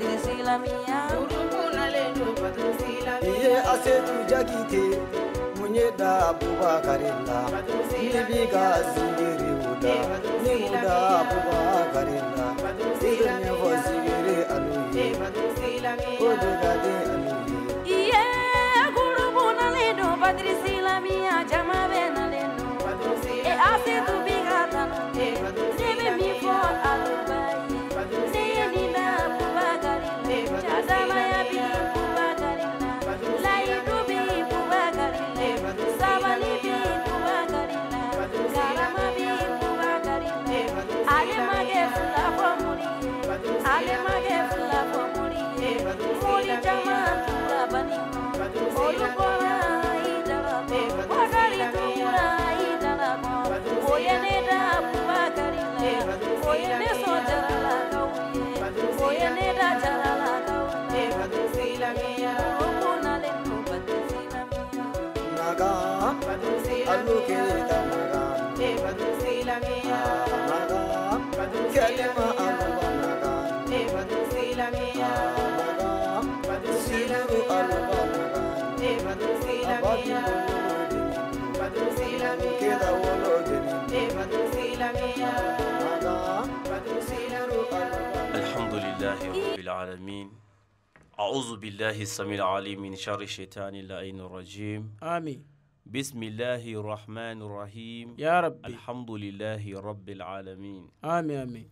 patricilamia iye asetu jakite munyeda abubakarinda ibika الحمد لله رب العالمين أعوذ بالله السميع العليم من شر الشيطان اللعين الرجيم آمين بسم الله الرحمن الرحيم يا رب الحمد لله رب العالمين آمين آمين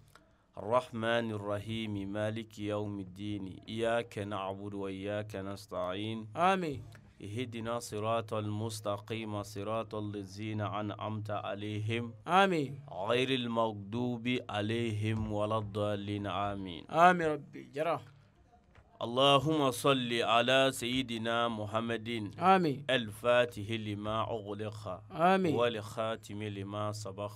الرحمن الرحيم مالك يوم الدين إياك نعبد وإياك نستعين آمين اهدنا صراط المستقيم صراط الذين أنعمت عليهم آمين غير المغضوب عليهم ولا الضالين آمين آمين ربي جراح اللهم صل على سيدنا محمد آمين الفاتح لما أغلق آمين والخاتم لما سبق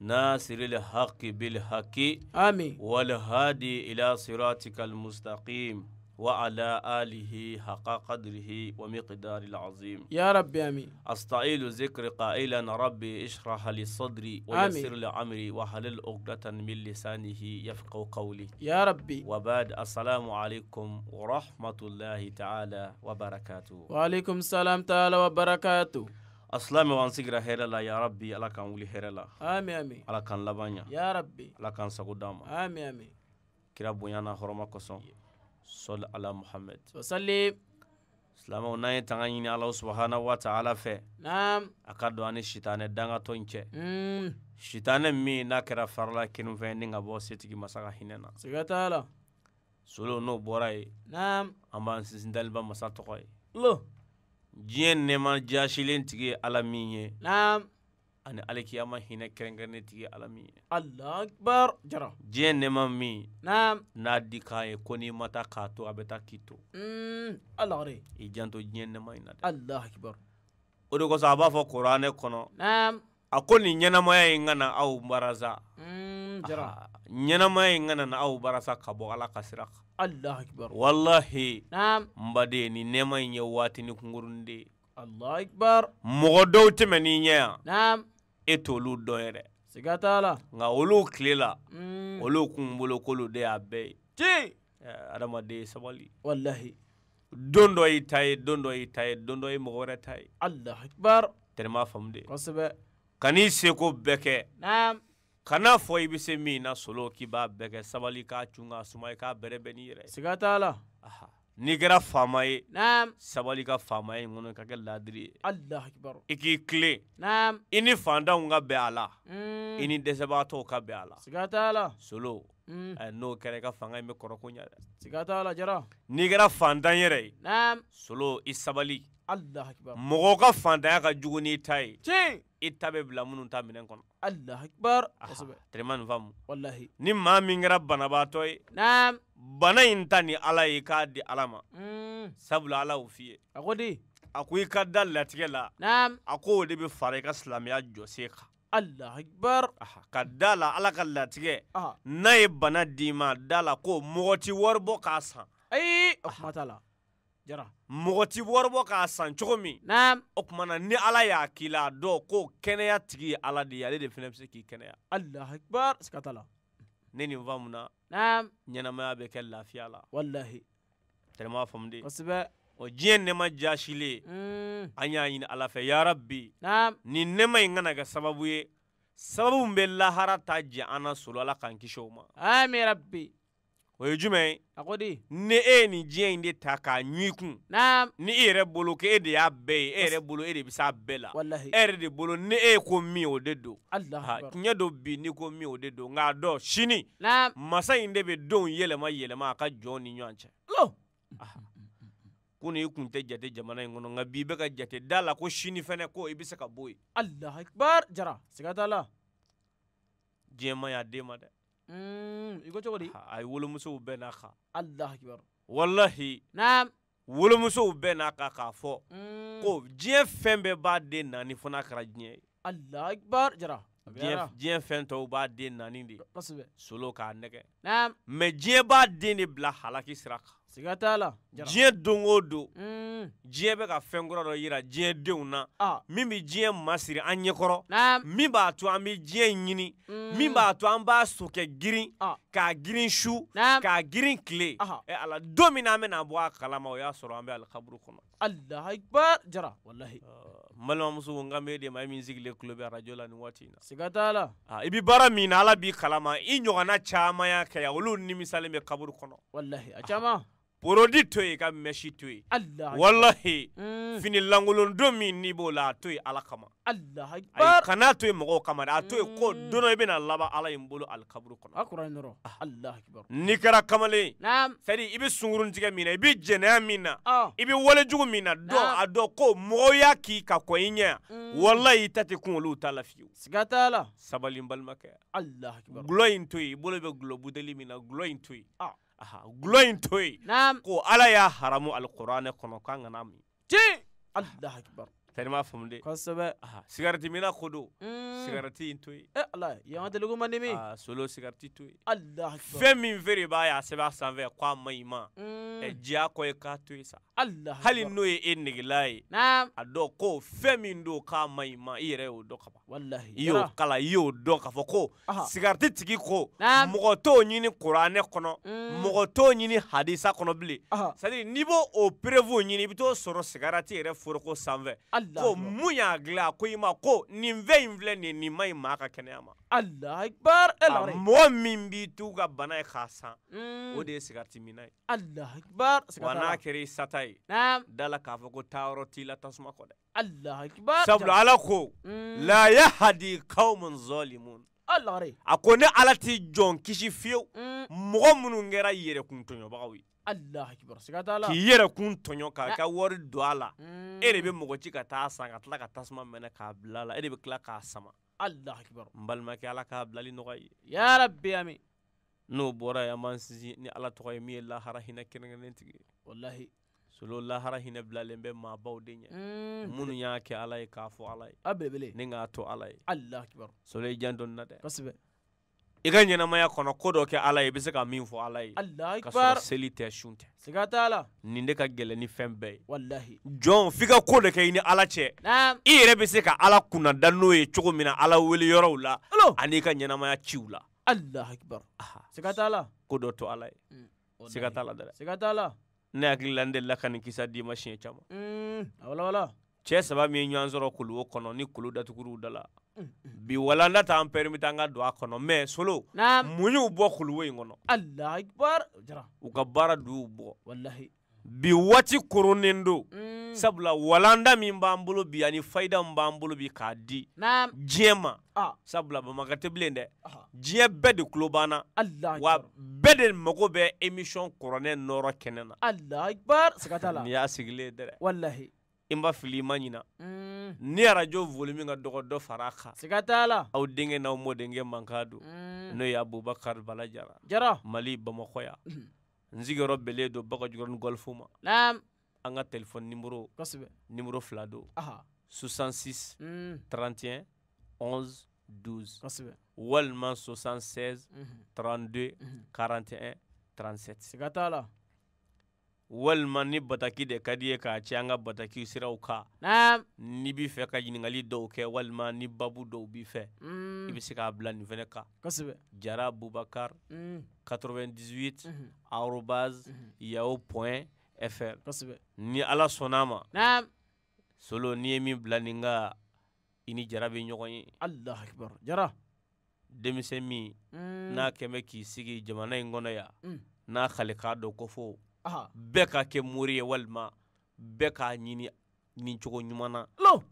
ناصر الحق بالحق آمين والهادي إلى صراطك المستقيم وعلى آله حق قدره ومقدار العظيم يا رب آمين أستعيل ذكر قائلا ربي اشرح لي صدري ويسر لي أمري وحلل عقدة من لسانه يفقه قولي يا ربي وبعد السلام عليكم ورحمة الله تعالى وبركاته وعليكم السلام تعالى وبركاته أسلام b'an sigira hɛrɛ la ya rabbi ala k'an wuli hɛrɛ la ami ami ala k'an laban ya ya rabbi ala k'an sago d'an ami ami kira bonya n'a hɔrɔma kosɔn sɔli ala muhammed. wasalim. silamɛw n'an ye tanga ɲini ala subahana wataala fɛ. naam. a ka don an ni sitanɛ dangatɔ in cɛ. Mm. sitanɛ min n'a kɛra farala kinifɛn ni ka bɔ setigi masa ka hinɛ na. siga t'a la. solo n'o bɔra yen. naam. an b'an sinsin daliba masa tɔgɔ ye. lo. diɲɛ nɛɛma jasilen tigi ye ala min ye. naam ani alikiyama hinɛ kɛrɛnkɛrɛnnen tigi ala min ye ala akbar jara diɲɛ nɛma min naam n'a di k'a ye ko n'i ma taa k'a to a bɛ taa k'i to hmm. ala re i janto diɲɛ nɛma in na dɛ ala akbar o de kosɔn a b'a fɔ kuranɛ kɔnɔ naam a ko nin ɲɛnamaya in kana aw barasa hmm. ɲɛnamaya in kana na aw barasa ka bɔ ala ka sira kan allah akbar wallahi naam n baden nin nɛɛma in ye waatini kunkurunin de ye allah akbar mɔgɔ dɔw tɛmɛ n'i ɲɛ yan naam e t'olu dɔn ye siga t'a la nka olu tile la mm. olu kun kolu de y'a bɛɛ ye ti adamaden sabali walahi don dɔ y'i ta ye don dɔ y'i ta ye don dɔ ye mɔgɔ wɛrɛ ta ye alahu akibaru tɛnɛma faamu de kosɛbɛ ka seko bɛɛ kɛ naam kana fɔ i bɛ se min na solo k'i b'a bɛɛ kɛ sabali k'a cun k'a suma i k'a bɛrɛ bɛn n'i yɛrɛ ye siga t'a la aha n'i kɛra faama ye sabali ka faamaya in kɔnɔ ka kɛ laadiri ye i k'i tilen i ni fantanw ka bɛn a la mm. i ni dɛsɛbagatɔw ka bɛn a la solo mm. n'o kɛra i ka fanga in bɛ kɔrɔko ɲɛ dɛ n'i kɛra fantan yɛrɛ ye solo i sabali mɔgɔ ka fantanya ka jugu n'i ta ye i ta bɛ bila minnu ta minɛn kɔnɔ tɛrɛma ni maa min kɛra banabaatɔ ye bana in ta ni ala ye i k'a di ala ma hmm. sabula ala o f'i a ko i ka da latigɛ la a ko o de bɛ fara i ka silamɛya jɔse kan ka da la ala ka latigɛ n'a ye bana d'i ma da la ko mɔgɔ ti wari bɔ k'a san jara mɔgɔ ti waribɔ k'a san cogo min naam o kumana ni ala y'a k'i la a ko kɛnɛya tigi ye ala de ye ale de fɛnɛ be se k'i kɛnɛya allahu akbar siga t'a la ne nin faamu na naam ɲɛnamaya bɛ kɛ lafiya la wallahi tɛlɛma faamu de kosɛbɛ o diɲɛ nɛma jasilen mm. an y'a ɲini ala fɛ yarabi naam nin nɛma ɲi kana kɛ sababu ye sababu min bɛ lahara ta jɛ an na solo ala k'an kisi o ma ami rabi o ye jumɛn ye a ko di ni e ye nin diɲɛ in de ta k'a ɲu i kun naam ni e yɛrɛ bolo k'e de y'a bɛɛ ye e yɛrɛ bolo e de bɛ s'a bɛɛ la walahi e yɛrɛ de bolo ni e ko min o de don alahu tiɲɛ don bi n'i ko min o de don nka a dɔn sini naam masa in de bɛ denw yɛlɛma yɛlɛma a ka jɔn ni ɲɔgɔn cɛ lo kunun i kun tɛ jate jamana in kɔnɔ nka bi i bɛ ka jate da la ko sini fɛnɛ ko i bɛ se ka bɔ yen. alahu akibaru jara siga t'a la. diɲɛ man ɲi a den ma dɛ. mm, i ko cogo di a ye wolomusow bɛɛ n'a kan allahu akbar wallahi naam wolomusow bɛɛ n'a kan k'a fɔ ko diɲɛ fɛn bɛɛ b'a den naani fo n'a kɛra diɲɛ ye allahu akbar jara diɲɛ fɛn tɔw b'a den naani de kosɛbɛ solo k'a nɛgɛ naam mɛ diɲɛ b'a den de bila halaki sira kan siga t'a la diɲɛ don o don hmm. diɲɛ bɛ ka fɛn kura dɔ yira diɲɛ denw na min bɛ diɲɛ masiri an ɲɛkɔrɔ min b'a to an bɛ diɲɛ ɲini hmm. min b'a to an b'a sokɛ girin k'a girin su k'a girin tile ɛ ala don min na an bɛna bɔ a kalama o y'a sɔrɔ an bɛ alikaburu kɔnɔ alahakibar jara walahi n balimamuso n kan bɛ de ma e min sigilen tulo bɛ arajo la nin waati in na siga t'a la i bɛ baara min na ala b'i kalama i ɲɔgɔnna caman y'a kɛ yan olu nimisalen bɛ kaburu kɔnɔ walahi a caman porodi to yen ka mɛsi to yen walahi mm. fini langolon don min n'i b'o la a to yen ala kama ayi kana to yen mɔgɔw kama dɛ a to yen ko mm. don dɔ i bɛna laban ala ye bolo alikaburu kɔnɔ ah. n'i kɛra kamalen sadi i be sunkurutigɛ min na i be jɛnɛya min na ah. i be walejugu min na dɔn a dɔn ko mɔgɔw y'a k'i ka kɔn i ɲɛ yan mm. walahi i ta tɛ kun olu ta la fiyewu siga t'a la sabali n balimakɛ gulɔ in to yen i bolo bɛ gulɔ budeli min na gulɔ in to yen. Ah aha gulɔ in to yen ko ala y'a haramu alikuranɛ kɔnɔ k'an kana min. ti alahakibaru tani m'a faamu de kosɛbɛ sigarati mina ko do sigarati in to yen e ala yan deliku man di solo sigarati to yen ala fɛn min feere b'a ye a sɛbɛn a sanfɛ k'a ma ɲi ma diya kɔ ye k'a to yen sa ala hali n'o ye e negela ye a dɔn ko fɛn min don k'a ma ɲi ma i yɛrɛ y'o dɔn ka ban i y'o kala i y'o dɔn k'a fɔ ko sigarati tigi ko mɔgɔ t'o ɲini kuranɛ e kɔnɔ mɔgɔ mm. t'o ɲini hadisa kɔnɔ bilen sadiri à dire n'i b'o o perewu ɲini i bɛ t'o sɔrɔ sigarati yɛrɛ e foroko sanfɛ ko mun y'a dilan a ko i ma ko nin fɛn in filɛ nin nin ma ɲi maa ka kɛnɛya ma. alahu elare. mɔgɔ min b'i t'u ka bana ye k'a san. Mm. o de ye sigɛriti minna ye. alahu akibaru sigata la. wa n'a kɛra i sata ye. da la k'a fɔ ko taayɔrɔ t'i la tasuma kɔ dɛ. alahu akibaru. sabula ala ko. Mm. la yahadi qawmun zalimun. elare. a ko ne ala t'i jɔn kisi fiyewu. mɔgɔ mm. minnu kɛra yɛrɛkuntɔɲɔbagaw ye k'i yɛrɛ kun tɔɲɔ k'a ka wari don a la mm. e de bɛ mɔgɔ ka taa san ka tila ka tasuma mɛnɛ k'a bila la e de bɛ tila k'a sama n balimakɛ ala k'a bilali nɔgɔya ye yarabi ami n'o bɔra ye an b'an sinsin ni ala tɔgɔ ye min ye lahara hinɛ kɛrɛnkɛrɛnnen tigi walahi solo lahara hinɛ bilalen bɛ maabaw de ɲɛ mm. minnu y'a kɛ ala ye k'a fɔ ala ye ni k'a to ala ye solo i jan dɔnni dɛ kosɛbɛ i ka ɲɛnamaya kɔnɔ ko dɔ kɛ ala ye i be se ka min fɔ ala ye ka sɔrɔ seli tɛ sun tɛ siga t'a la nin de ka gɛlɛ ni fɛn bɛɛ ye walahi jɔn f'i ka ko de kɛ i ni ala cɛ i yɛrɛ be se ka ala kunnada n'o ye cogo min na ala weleyɔrɔw la an'i ka ɲɛnamaya ciw la alahu akibar siga t'a la ko dɔ to ala ye mm, siga t'a la dɛrɛ siga t'a la ne hakili la n delila ka nin kisa d'i ma siɲɛ caman mm, a walawala cɛ saba mi ye ɲɔgɔn sɔrɔ kuluwo kɔnɔ ni kulu datuguruw dala mm, mm. bi walanda taan pɛrimite an ka don a kɔnɔ mɛ solo mun bɔ kuluwo yi kɔnɔ u ka baara duu bɔ bi wati koronnen do mm. sabula walanda min b'an bolo bi ani faida min b'an bolo bi k'a di jiɲɛ ma sabula bamaka bilen dɛ jiɲɛ bɛɛ de kulo banna wa bɛɛ de mago bɛ émission kɔrɔnɛ nɔɔrɔ kɛnɛ na n'i y'a sigilen dɛrɛ i ba fili i ma ɲina mm. ni arajo volumi ka dɔgɔ dɔ fara kan siga t'a la aw denkɛ n'aw mɔdenkɛ mankan don mm. n'o ye abubakar bala jara mali bamakɔ ya mm. n sigiyɔrɔ bɛlen don bakajugɔrɔni gɔlifu ma naam an ka telefɔni nimoro kosɛbɛ nimoro fila don aha 66 31 11 12 kosɛbɛ walima 76 32 41 37 siga t'a la walima ni bataki de ka di ye k'a cɛ an ka bataki siraw kan n'i b'i fɛ ka ɲiningali dɔw kɛ walima ni babu dɔw b'i fɛ hmm. i bɛ se k'a bila nin fɛnɛ kan jara abubakar 98 hmm. hmm. arobas yahoo point fr ni ala sɔnna ma solo n'i ye min bila nin ka i ni jara bɛ ɲɔgɔn ye alahu akibaru jara denmisɛn min n'a kɛmɛ k'i sigi jamana in kɔnɔ yan n'a hali k'a dɔn ko bɛɛ ka kɛ mori ye walima bɛɛ k'a ɲini ɲinicogo ɲuman na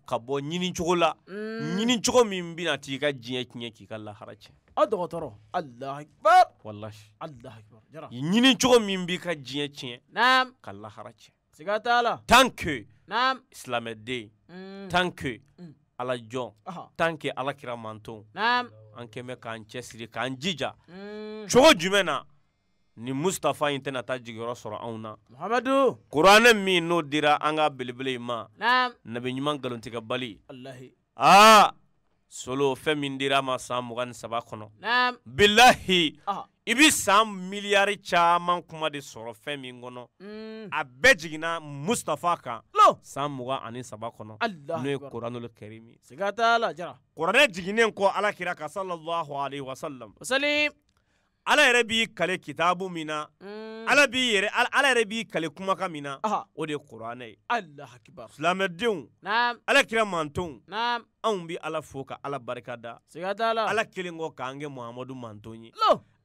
ka bɔ ɲinicogo la mm. ɲinicogo min bɛna t'i ka diɲɛ tiɲɛ k'i ka lahara tiɲɛ a dɔgɔtɔrɔ alahu akibaru walahi alahu akibaru jara ɲinicogo min b'i ka diɲɛ tiɲɛ naam ka lahara tiɲɛ siga t'a la tant que naam silamɛden mm. tant que mm. ala jɔn tant que alakira manton naam an kɛn bɛ k'an siri k'an jija cogo jumɛn na ni mustafa ɲi tɛna taa jigiyɔrɔ sɔrɔ anw na muhamadu kuranɛ min n'o dira an ka belebele ma nabi ɲuman galontigɛ bali aa solo fɛn min dira ma saan mugan ni saba kɔnɔ bilahi i be saan miliyari caaman kuma de sɔrɔ fɛn min kɔnɔ mm. a bɛɛ jigina mustafa kan saan mugan ani saba kɔnɔ n'o ye kuranul kɛrimi kuranɛ jiginnen kɔ alakira ka sallallahu alaihi wasallam ala yɛrɛ b'i kale kitabu min na mm. ala b'i yɛrɛ ala yɛrɛ b'i kale kumaka min na o de ye kuranɛ ye silamɛdenw ala kira mantonw anw bi ala fo ka ala barika da siga ala kelen kɔ k'an kɛ muhamadu manton ye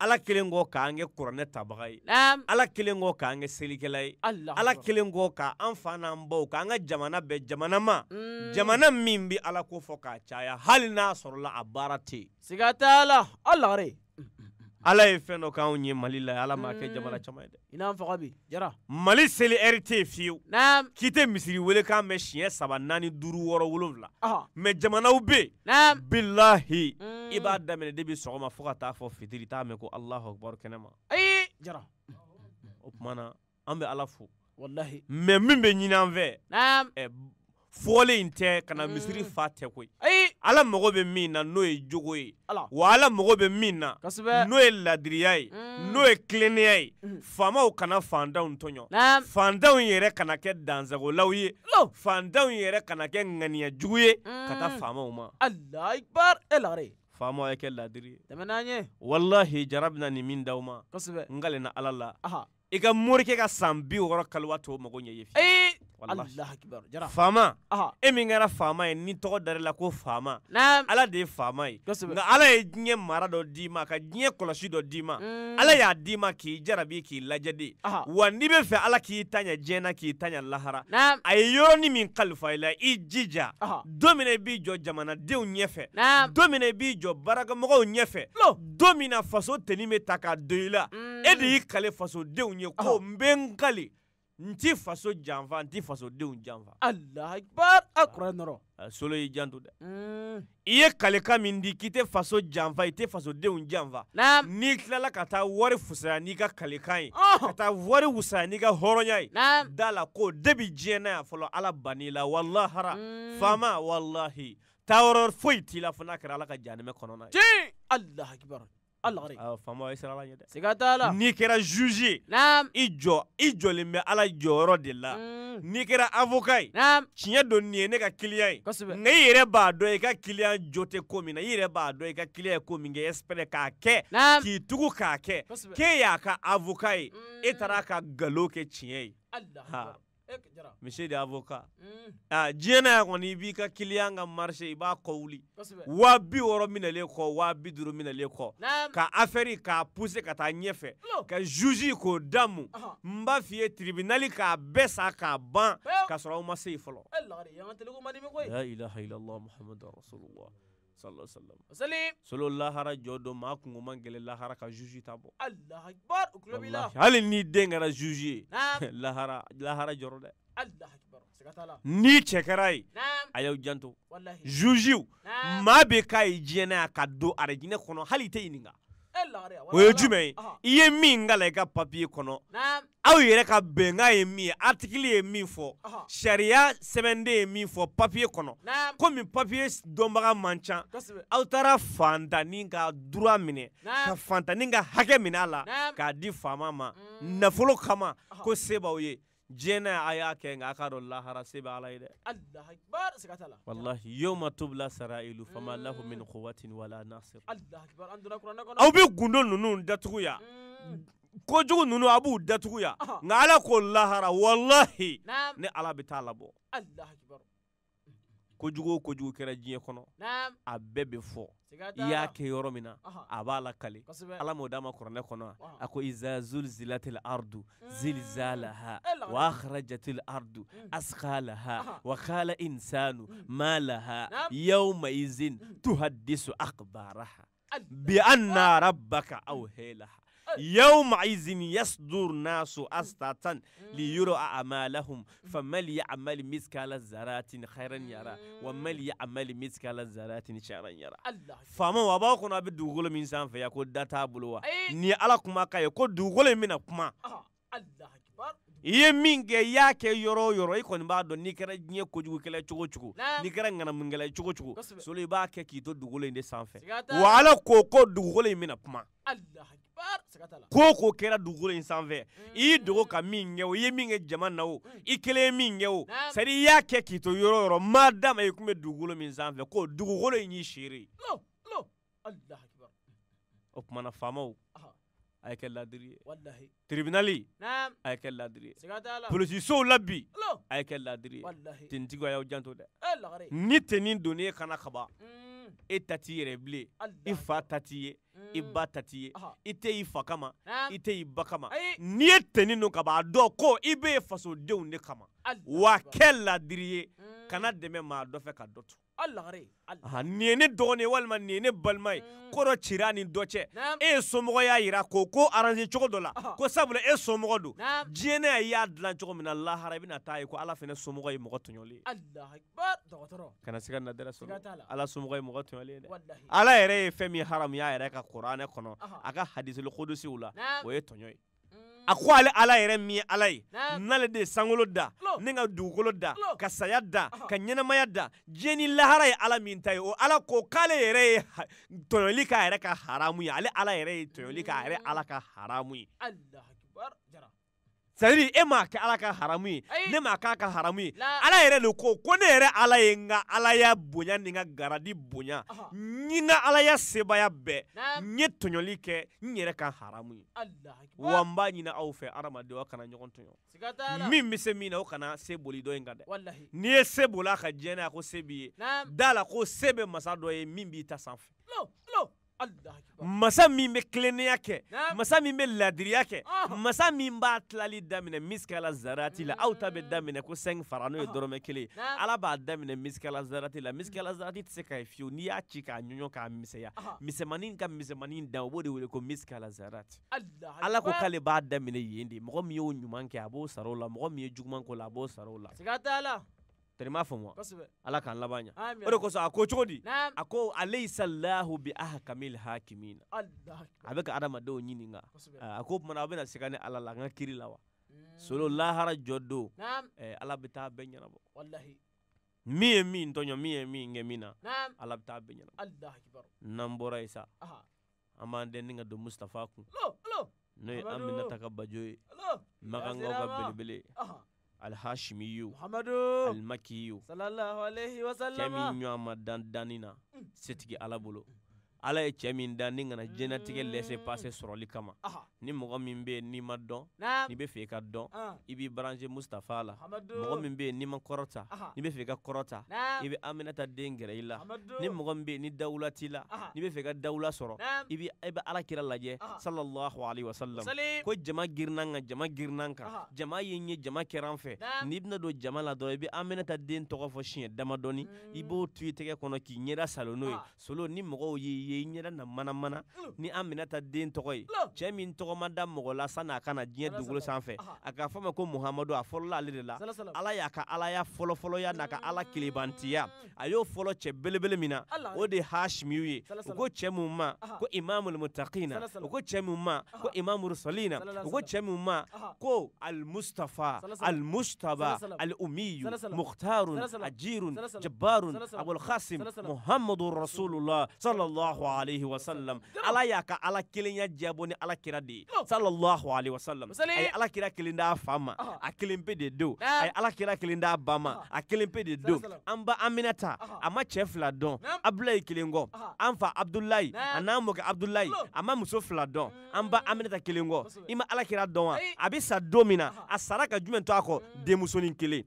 ala kelen kɔ k'an kɛ kuranɛ tabaga ye ala kelen kɔ k'an kɛ selikɛla ye ala kelen kɔ k'an fa n'an baw k'an ka jamana bɛɛ jamana ma mm. jamana min be ala ko fɔ k'a caya hali n'a sɔrɔla a baara tɛ yen ala ye fɛn dɔ k'anw ye mali la ala m'a kɛ mm. jamana caman ye dɛ i n'an faga bi jara mali seli ɛri tɛ yen fiyewu naam k'i tɛ misiri wele kan mɛn siɲɛ saba naani duuru wɔɔrɔ wolonwula mɛ jamanaw bɛ yen naam bilahi mm. i b'a daminɛ debi sɔgɔma fo ka taa fɔ fitiri t'a mɛn ko alahu akibaru kɛnɛma ma ayi jara o tuma na an bɛ ala fo walahi mɛ min bɛ ɲini an fɛ naam ɛ fɔlen in tɛ ka na misiri mm. fa tɛ koyi ayi ala mɔgɔ bɛ min na n'o ye jogo ye wa ala mago bɛ min na n'o ye ladiriya ye mm. n'o ye tilennenya ye mm. faamaw kana fantanw tɔɲɔ fantanw yɛrɛ kana kɛ danzagolaw ye fantanw yɛrɛ kana kɛ ŋaniyajugu ye ka mm. taa faamaw ma e faamaw ye kɛ ladiri ye walahi jara bɛna nin min d'aw ma n kale ala la i ka morikɛ ka san bi wɔɔrɔ kaliwa t'o mago ɲɛ ye faama e min kɛra faama ye ni tɔgɔ darila ko faama ala de ye faama ye nka ala ye diɲɛ mara dɔ d'i ma ka diɲɛ kɔlɔsi dɔ d'i ma mm. ala y'a d'i ma k'i jarabi k'i lajɛ de wa n'i bɛ fɛ ala k'i taɲa ɲɛ k'i taɲa lahara a ye yɔrɔnin min kalifa i la i jija don min i b'i jɔ jamanadenw ɲɛfɛ don min i b'i jɔ baarakɛmɔgɔw ɲɛfɛ don min na faso tenni be ta k'a don i la mm. e de y'i kale fasodenw ye ko n be n kale nti faso janfa nti fasodenw janfa alahu a kɔrɔ ah, nɔrɔ eh, solo y'i janto dɛ mm. i ye kalekan min di k'i tɛ faso janfa i tɛ fasodenw janfa n'i tilala ka taa wari fusaya n'i ka kalekan ye oh. ka taa wari wusaya n'i ka hɔrɔnya ye da la ko debi diɲɛ na yan fɔlɔ ala bann'i la walahara mm. faama walahi taayɔrɔ foyi t'i la fo n'a kɛra ala ka janimɛ kɔnɔna ye alahu akibaru n'i kɛra zuzi ye i jɔ i jɔlen bɛ ala jɔyɔrɔ de la mm. n'i kɛra avoka ye tiɲɛ don nin ye ne ka kiliyan ye nka i yɛrɛ b'a dɔn i ka kiliyan jo tɛ ko min na i yɛrɛ b'a dɔn i ka kiliyan ye ko min kɛ ɛsipɛrɛ k'a kɛ k'i tugu k'a kɛ k'e y'a ka avoka ye e mm. taara ka nkalon kɛ tiɲɛ ye monsieur de avocat diɲɛ na ya kɔni i b'i ka kiliyan ka marshe i b'a kɔwuli wuli waa bi wɔrɔ minɛle kɔ waa bi duru minɛle kɔ ka afɛri k'a puse ka taa ɲɛfɛ ka juji k'o damu n b'a f'i ye tiribinali k'a bɛɛ sa k'a ban ka sɔrɔ aw ma se yen fɔlɔ solo lahara jɔ dɔ maa kungo man gɛlɛ lahara ka juji ta bɔ hali ni den kɛra juji ye lahara lahara jɔrɔ dɛ ni cɛ kɛra ye a y'aw janto jujiw maa bɛ k'a ye diɲɛ na ka don arijinɛ hali i tɛ o ye jumɛn ye i ye min k'a la i ka papiye kɔnɔ aw yɛrɛ ka benga ye min ye atikili ye min fɔ sariya sɛbɛnden ye min fɔ papiye kɔnɔ komi papiye dɔnbaga man ca aw taara fantani ka dura minɛ ka fantanni ka hakɛ minɛ a la k'a di faama ma mm. nafolo kama ko se b'aw ye جنا عياك عقر الله رسيب عليه ده الله أكبر الله والله يوم تبلا سرائيل فما له من قوة ولا ناصر الله أكبر عندنا كنا أو قنون نون دتويا كوجو nunu أبو دتويا datuguya الله ala ko lahara walahi ni ala bɛ kojugu o kojugu kɛra diɲɛ kɔnɔ a bɛɛ bɛ fɔ i y'a kɛ yɔrɔ min na a b'a lakali ala m'o d'a kuranɛ kɔnɔ a ko iza zulzilatil ardu zilzalaha wa akhrajatil ardu asqalaha wa qala insanu ma laha yawma izin tuhaddisu akhbaraha bi anna rabbaka awhalaha يوم عزين يصدر ناس أستاتا ليروا أعمالهم فمال يعمل مثقال الزرات خيرا يرى ومال يعمل مثقال الزرات شرا يرى فما وباقنا بدوغول من سان فيقول داتا بلوا إيه. ني ألاكما كا يقول دوغول من أكما آه. الله أكبر يمينجي إيه يا كي يرو يرو يكون إيه بعد نيكرا نيا كوجو كلا تشوكو تشوكو نعم. نيكرا نعنا منجلا تشوكو تشوكو سولي با كي تدو دوغول من سان في وعلى كوكو دوغول من أكما ko ko kɛra dugukolo in sanfɛ mm. i y'i dogo ka min o i ye min jama na o mm. i kele min o sari y'a kɛ kito yoro yoro yɔrɔ maa kume ma i kun bɛ dugukolo min sanfɛ ko dugukolo in y'i seere ye o tumana faamaw a ye kɛ ladiri ye tiribinali a ye kɛ ladiri so polisisow lo bi a ye wallahi ladiri ye tentigi janto dɛ ni tennin donni kana kaban mm i e ta t'i yɛrɛ bilen i fa ta t'i ye i mm. ba ta t'i ye i tɛ y'i fa kama i tɛ y'i ba kama n'i ye tɛnin don ka ban dɔn ko i bɛ fasodenw de kama wa kɛ ladiri ye mm. kana dɛmɛ maa dɔ fɛ ka dɔ to nin ye ne dɔgɔnin walima nin ye ne balima ye mm. ko cira nin dɔ cɛ e ye somɔgɔ y'a yira k'o ko aranze cogo dɔ la ko sabula e somɔgɔ do diɲɛnɛ i y'a dilan cogo min na lahara i bɛna taa ye ko ala fana somɔgɔ ye mɔgɔ tɔɲɔlen ye kana se ka nadɛrɛ sɔrɔ ala somɔgɔ ye mɔgɔ tɔɲɔlen ye dɛ ala yɛrɛ ye fɛn min haramuya a yɛrɛ ka kuranɛ kɔnɔ a ka hadisilukodusiw la o ye tɔɲɔ ye a ko ale ala yɛrɛ min ye ala ye n'ale de ye sankolo da ni ka dugukolo da ka saya da ka ɲɛnɛmaya da diɲɛ ni lahara ye ala min ta ye o ala ko k'ale yɛrɛ ye tɔɲɔli k'a yɛrɛ ka haramu ye ale ala yɛrɛ ye tɔɲɔli k'a yɛrɛ ala ka haramu ye sadiri e m'a kɛ ala ka haramu ye ne m'a k'a ka haramu ye ala yɛrɛ le ko ko ne yɛrɛ ala ye n ka alaya bonya ni n ka garadi bonya n ka alaya sebaya bɛɛ n ye tɔɲɔli kɛ n yɛrɛ ka haramu ye wa n b'a ɲini aw fɛ adamadenw aw kana ɲɔgɔn tɔɲɔ min bɛ se min na o kana se boli dɔ in kan dɛ n'i ye se boli a ka diɲɛ ko se b'i ye da la ko se be masa dɔ ye min b'i ta fɛ masa min bɛ kilennenya kɛ masa min bɛ laadiriya kɛ masa min b'a tilali daminɛ misikala zarati la aw ta bɛ daminɛ ko sɛn fara n'o ye dɔrɔmɛ kelen ala b'a daminɛ misikala zarati la misikala zarati tɛ se ka ye fiyewu n'i y'a ci k'a ɲɔɲɔ k'a misɛnya misɛmanin ka misɛmanin dan o b'o de wele ko misikala zarati ala ko k'ale b'a daminɛ yen de mɔgɔ min y'o ɲuman kɛ a b'o sara o la mɔgɔ min ye juguman k'o la a b'o sara o la. siga t'a la. tari m'a ala k'an laban ɲa o de a ko chodi ako a ko bi ahkamil hakimin a abeka adama do ɲininga a ko kumana aw bɛna siga ni ala la nga kiri la mm. solo lahara jɔ don ala bɛ taa bɛɛ mi min ye mi tɔɲɔ mi ye min kɛ min na ala bɛ taa bɛɛ ɲɛnabɔ n'an bɔra aha sa an b'an do mustafa don mustapha kun n'o ye aminata ka bajo ye makan aha alhashimiyu muhamadu almakiyu sallallahu alaihi wa sallama cɛ min ɲɔgɔn ma mm. setigi ala bolo ala ye cɛɛ min da ni kana jɛnatigɛ mm. lɛse pase sɔrɔli kama ni mɔgɔ min be n'i ma dɔn n'i be fɛ i ka dɔn ah. i b'i baranse mustafa la mɔgɔ min be n'i ma kɔrɔta n'i be fɛ ka kɔrɔta i be aminata den gɛrɛ i la ni mɔgɔ min be ni dawula t'i la n'i be fɛ ka dawula sɔrɔ i be i be ala kira lajɛ salallahu alaihi wasalam ko jama girinan ka jama girinan kan jama ye ɲɛ jama kɛra fɛ n'i bena don jama la dɔrɔn i be aminata den tɔgɔ fɔ siɲɛ damadɔni mm. i b'o tu tɛgɛ kɔnɔ k'i ɲɛda salo n'o ye solo ni mɔgɔw y'i ye ye i ɲɛda na manamana ni aminata den tɔgɔ ye cɛɛ min tɔgɔma da mɔgɔ la san'a kana diɲɛ dugolo sanfɛ a k'a fɔ ma ko muhamadu a fɔlɔla ale de la ala y'a ka alaya fɔlɔfɔlɔya n'a ka ala kelebantiya a y'o fɔlɔ cɛ belebele min na o de hashimiw ye u ko cɛɛ min ma ko imamulmutaqina u ko cɛɛ min ma ko imamursalina u ko cɛɛ min ma ko almustafa almustaba alumiyu mukhtarun ajirun jabbarun abulkasim muhammadun rasulullah sallallahu sallallahu wa sallam ala y'a ka ala kelenya jabɔ ni kira de ye sallallahu alaihi wasallam a ye alakira kelen d'a fa ma a kelen pe de don a ye kira kelen d'a ba ma a kelen pe de don an mm. ba aminata a ma cɛɛ fila dɔn abdulayi kelen kɔ an fa abdulayi a n'a mɔkɛ abdulayi a ma muso fila dɔn an ba aminata kelen kɔ i ma kira dɔn wa a be sa don min na a sara ka jumɛn to a kɔ mm. denmusonin kelen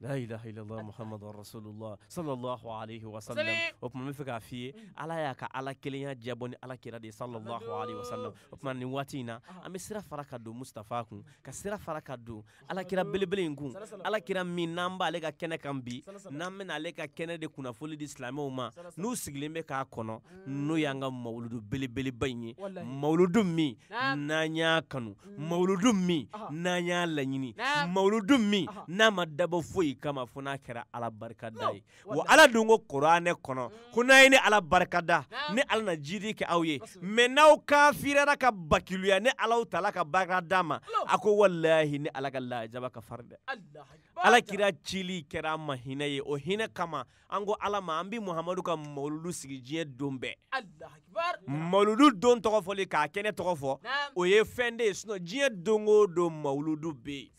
la ilaha illallah muhammadun rasulullah sallallahu alaihi wasallam o tuma n be fɛ k'a fiye ala y'a ka ala kelenya jabɔ ni ala kira de sallallahu alaihi wasallam o tuma nin waati in na an be sira fara ka don mustafa kun ka sira fara ka don ala belebele in kun ala min n'an b'ale ka kɛnɛ kan bi n'an bena ale ka kɛnɛ de kunnafoli di silamɛw ma n'u sigilen be k'a kɔnɔ mm. n'o y'an ka mawuludu belebeleba in ye mawuludu min n'an y'a kanu mm. mawuludu min n'an y'a laɲini mawuludu min n'a ma dabɔ foyi foyi kama fo n'a kɛra ala barikada ye wa ala dun ko kuranɛ kɔnɔ mm. ko n'a ye ne ala barikada ne ala na jidi kɛ aw ye mɛ n'aw kafiriyara ka bakiluya ne alaw tala ka barika d'a ma a ko walahi ne ala ka lajaba ka fari dɛ ala kira cili kɛra an ma hinɛ ye o hinɛ kama an ko ala ma an bi muhamadu ka mawuludu sigi diɲɛ don bɛɛ mawuludu don tɔgɔ fɔli k'a kɛnɛ tɔgɔ fɔ o ye fɛn de ye sinɔn diɲɛ don o don mawuludu bɛ yen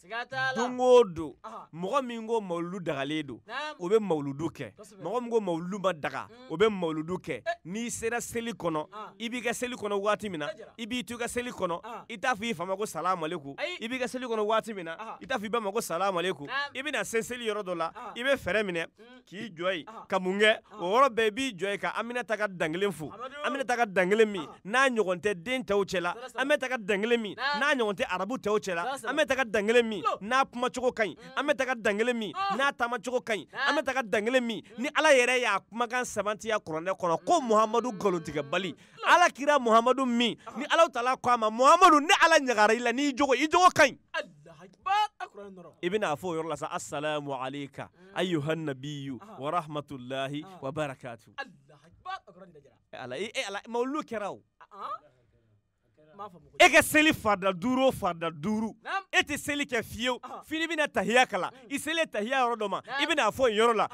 don o mɔgɔ min ko mawuludu dagalen do o bɛ mawuludu kɛ mɔgɔ min ko mawuludu ma daga mm. o bɛ mawuludu kɛ eh. n'i sera seli kɔnɔ ah. i b'i ka seli kɔnɔ waati min na eh, i b'i to i ka seli kɔnɔ ah. i t'a fɔ i fa ma ko salamaleku i b'i ka seli kɔnɔ waati min na i t'a fɔ i ba ma ko salamaleku i bɛna se seli yɔrɔ dɔ la ah. i bɛ fɛɛrɛ minɛ mm. k'i jɔ yen ka mun kɛ o yɔrɔ bɛɛ i b'i jɔ yen ka aminata ka dankelen fo aminata ka dankelen min n'a ɲɔgɔn tɛ den tɔw cɛla aminata ka dankelen min n'a ɲɔgɔn tɛ arabu tɔw cɛla aminata ka dankelen min min n'a kuma cogo ka ɲi an bɛ taga dangelen min n'a taama cogo ka ɲi an bɛ taga dangelen min ni ala yɛrɛ y'a kumakan sabantiya kuranɛ kɔnɔ ko muhamadu galontigɛbali ala kira muhamadu min ni alaw tala ko a ma muhamadu ni ala ɲagara i la n'i jogo i jogo ka ɲi i bɛna a fɔ o yɔrɔ la sa asalamu aleyka ayuha nabiyu wa rahmatulahi wa barakatu ala e ala ma olu kɛra o e ka seli farida duro o farida duuru e tɛ seli fio, fiyewu fini bɛna tahiya kala mm. i selen tahiya yɔrɔ dɔ ma i bɛna a fɔ nin yɔrɔ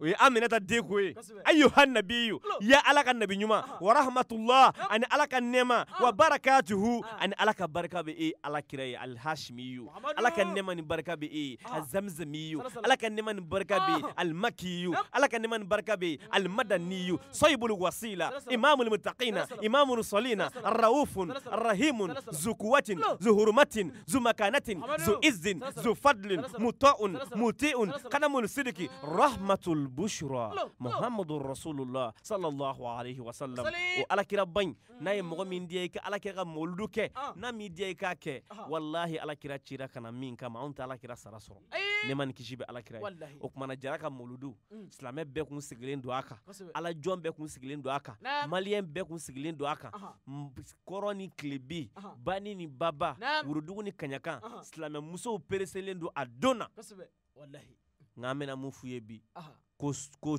ويا أمينة الدقوي أيها النبي يا ألك النبي نما ورحمة الله أن ألك النما وبركاته أن ألك بركة بإي ألك رأي الهاشميو ألك النما بركة بإي الزمزميو ألك النما بركة بإي المكيو ألك النما بركة بإي المدنيو صيب الوسيلة إمام المتقين إمام الصالين الرؤوف الرحيم ذو قوة ذو حرمة ذو مكانة ذو إذن ذو فضل مطاء مطيء قدم الصدق رحمة الله bushra muhammadun rasulullah sallallahu alaihi wasallam o alakira baɲi n'a ye mɔgɔ min diya i ka alakira ka mawludu kɛ n'a min diya i k'a kɛ wallahi alakira cira kana min kama anw tɛ alakira sara sɔrɔ ne ma ni kisi bɛ alakira ye o kumana jara ka mawludu silamɛ bɛɛ kun sigilen don a kan alajɔn bɛɛ kun sigilen don a kan maliyɛn bɛɛ kun sigilen don a kan kɔrɔ ni tilebe bani ni baba worodugu ni kaɲakan silamɛmusow pereselen don a don na nka an bɛna mun f'u ye bi ko ko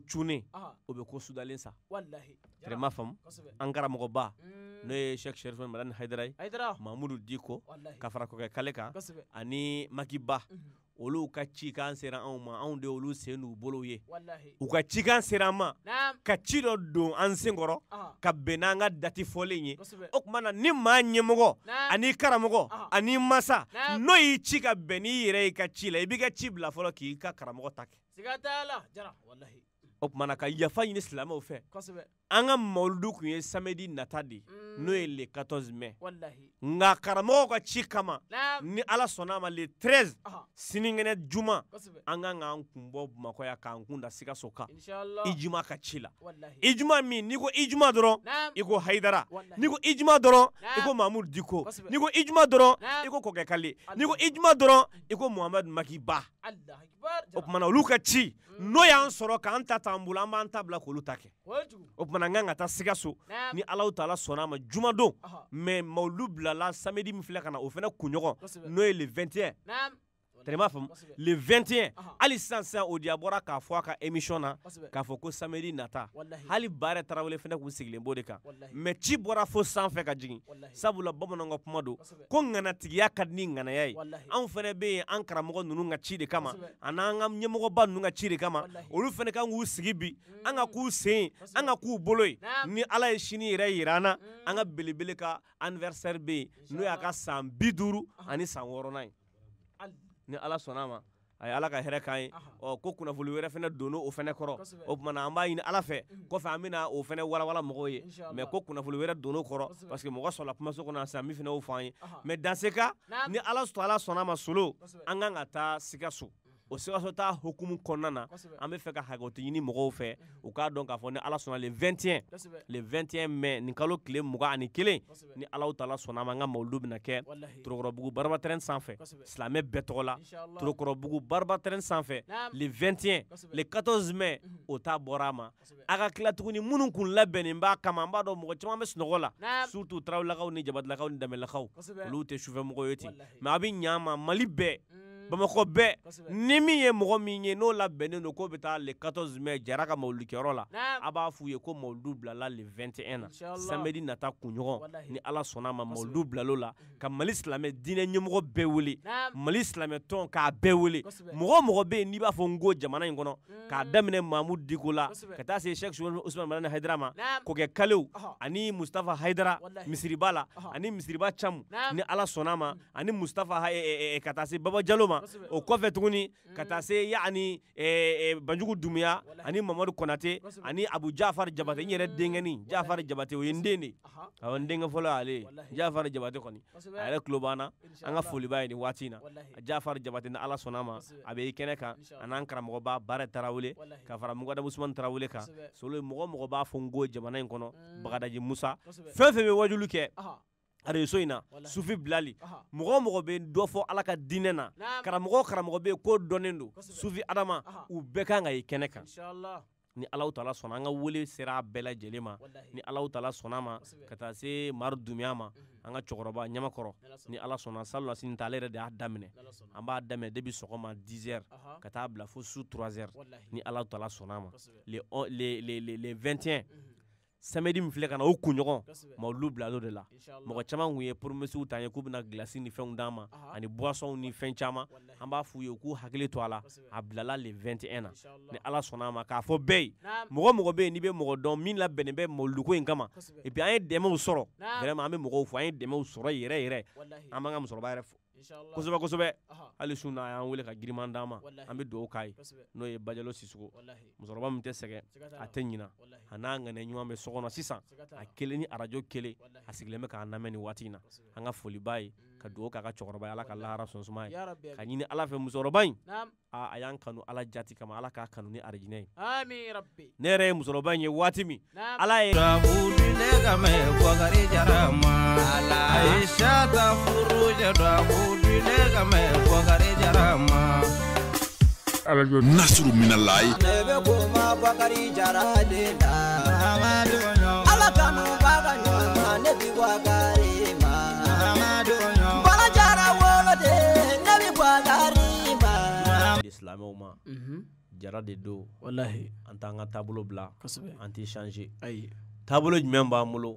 o bɛ ko sudalen sa yɛrɛ m'a faamu an karamɔgɔba hmm. n'o ye shɛk sherifu madani hayidara mamudu diko ka fara kɔkɛ kale kan ani makiba mhm. olu ka cikan sera anw ma anw de olu sen n'u bolow ye u ka cikan sera an ma ka ci dɔ don an kɔrɔ ka bɛn n'an ka dati fɔlen ye o tuma na ni ma ɲɛmɔgɔ an'i karamɔgɔ an'i masa n'o y'i ci ka bɛn n'i yɛrɛ y'i ka ci la i b'i ka ci bila fɔlɔ k'i ka karamɔgɔ ta kɛ سقطة تالا والله o kumana ka yafa ɲini silamaw fɛ an ka mawuludu kun ye samedi nata de n'o ye le 14 mai nga karamɔgɔw ka ci kama ni ala sɔnna ma le 13 siningɛnɛ juma an kan k'an kun bɔ bamakɔ yan k'an kun da sikaso kan ijuma ka ci la ijuma min n'i ko ijuma dɔrɔn i ko hayidara n'i ko ijuma dɔrɔn i ko mahamudu diko n'i ko ijuma dɔrɔn i ko kɔkɛkale n'i ko ijuma dɔrɔn i ko muhamadu makiba o tumana olu ka ci mm. n'o y'an sɔrɔ k'an ta t'an bolo an b'an ta bila k'olu ta kɛ o tumana n kan ka taa sikaso ni alaw taala sɔnna ma jumadon mɛ maolu bilala samedi min filɛ ka na o fana kunɲɔgɔn n'o ye le 21 m'a faamu le 21 hali sisan sisan odiya bɔra k'a fɔ a ka émission na k'a fɔ ko samedi nata hali baara tarawele fana kun sigilen b'o de kan mɛ ci bɔra fo sanfɛ ka jigin sabula bamananw ka kuma don ko ŋanatigiya ka di ni ŋanaya ye anw fana bɛ yen an karamɔgɔ ninnu ka ci de kama ani an ka ɲɛmɔgɔba ninnu ka ci de kama olu fana kan k'u sigi bi mm. an ka k'u sen an ka k'u bolo ye ni ala ye sini yɛrɛ yira an na mm. an ka belebele ka anniversaire bɛ yen n'o y'a ka san bi duuru ani san wɔɔrɔnan ye ni ala sɔnna ma a ye ala ka hɛrɛ k'an ye ɔ ko kunnafoli wɛrɛ fɛnɛ donna o fɛnɛ kɔrɔ o tuma an b'a ɲini ala fɛ kɔfɛ an bena o fɛnɛ walawala mɔgɔw ye mɛ ko kunnafoli wɛrɛ donna kɔrɔ parce que mɔgɔ sɔla kumaso kɔnɔ sisan min fɛnɛ o fɔ an ye mɛ se kan ni ala sɔnna ma solo an kan ka taa sikaso o sikasota hukumu kɔnɔna na an bɛ fɛ ka hakɛto ɲini mɔgɔw fɛ u k'a dɔn k'a fɔ ni ala sɔnna le 21 le 21 mai nin kalo tile mugan ani kelen ni alaw tala sɔnna ma an ka mawulu bɛna kɛ torokɔrɔbugu barabatɛrɛn sanfɛ silamɛ bɛɛ tɔgɔ la torokɔrɔbugu barabatɛrɛn sanfɛ le 21 le 14 mai mhm. o ta bɔra a ma a ka tila minnu kun labɛnnen b'a kama an b'a dɔn mɔgɔ caman bɛ sunɔgɔ la surtout tarawelelakaw ni jabatilakaw ni danbelakaw olu tɛ sufɛmɔgɔw ye ten mɛ a bɛ ɲa ma mali bɛɛ mhm bamakɔ bɛɛ ni min ye mɔgɔ min ye n'o labɛnnen don k'o bɛ taa le 14 mai jara ka mawulikɛyɔrɔ la a b'a f'u ye ko mawuludu bilala le 21 na samedi nata kunɲɔgɔn ni ala sɔnna ma mawuludu bilal'o mhm. la ka mali silamɛ diinɛ ɲɛmɔgɔ bɛɛ wele mali silamɛ tɔn k'a bɛɛ wele mɔgɔ mɔgɔ bɛ yen n'i b'a fɔ mm. n ko jamana ɲi kɔnɔ k'a daminɛ mahamudu diko la ka taa se shɛk usman madani hayidara ma kɔkɛ kalew ani mustapha haidara misiriba la ani misiriba camu ni ala sɔnna ma mm. ani mustapha e- e- e- ka taa se baba jalo ma ma o kɔfɛ tuguni mm. ka taa se yani eh, eh, banjugu dumuya ani mamadu kɔnate ani abu jafar jabate n yɛrɛ mm. denkɛni jafar jabate o ye n den de awɔ n denkɛ fɔlɔ ale jafar jabate kɔni a yɛrɛ tulo banna an ka foli b'a ye nin waati in na jafar jabate ni ala sɔnna ma a bɛ i kɛnɛ kan a n'an karamɔgɔba baara tarawele ka fara mugadamu sumani tarawele kan solo mɔgɔ mɔgɔ b'a fɔ n ko jamana in kɔnɔ mm. bagadaji musa fɛn fɛn bɛ wajulu kɛ reso in na sufi bilali mɔgɔ mɔgɔ be dɔ fɔ ala ka diinɛ na karamɔgɔ karamɔgɔ bɛ ko dɔnnen do sufi adama u bɛɛ kan ka ye kɛnɛ kan ni alaw tala sɔnna an ka wele sera a bɛɛ lajɛlen ma ni alaw tala sɔnna ma ka taa se mari dumiya ma an ka cɛkɔrɔba ɲamakɔrɔ ni ala sɔnna salula sini ta ale yɛrɛ de y'a daminɛ an b'a daminɛ debi sɔgɔma 10 h ka taa bila fo su 3 h ni alaw tala sɔnna ma le 21 samedi min filɛ kana o kunɲɔgɔn ma olu bila dɔ de la mɔgɔ caman kun ye promesiw ta ye k'u bena gilasi ni fɛnw d'an ani boisson ni fɛn caman an b'a f'u ye u k'u hakili to a la a bilala le 21 na ni ala sɔnna a ma k'a fɔ bɛɛ ye mɔgɔ mɔgɔ bɛ yen n'i be mɔgɔ dɔn min labɛnnen bɛ mawuluko in kama et an ye dɛmɛw sɔrɔ vraiment an bɛ mɔgɔw fo an ye dɛmɛw sɔrɔ yɛrɛ yɛrɛ an b'an ka musokɔrɔba yɛrɛ fo kosɛbɛ kosɛbɛ hali su n'a a y'an wele ka giriman d'an ma an bɛ dugawu k'a ye n'o ye bajalo sisugo musokɔrɔba min tɛ sɛgɛn a tɛ ɲina a n'a ŋanɛ ɲuman bɛ so kɔnɔ sisan a kelen ni arajo kelen a sigilen bɛ k'an lamɛn nin waati in na an ka foli b'a ye ka dugawu k'a ka cɛkɔrɔba ala ka lahara sɔnsuma ye ka ɲini ala fɛ musokɔrɔba in a a y'an kanu ala jati kama ala k'a kanu ni arijinɛ ye ne yɛrɛ ye musokɔrɔba in ye waati min ala ye ne ka mɛn bɔkari jara ma a ye sata furu jɛ don a kudu ne ka mɛn bɔkari jara ma alajo nasiru minalayi nebe kuma bakari jara de la ala kanu baka ɲɔgɔn ne ti bɔ silamɛw ma jara de do walahi an t'an ka taabolo bila an t'i changer ayi taabolo jumɛn b'an bolo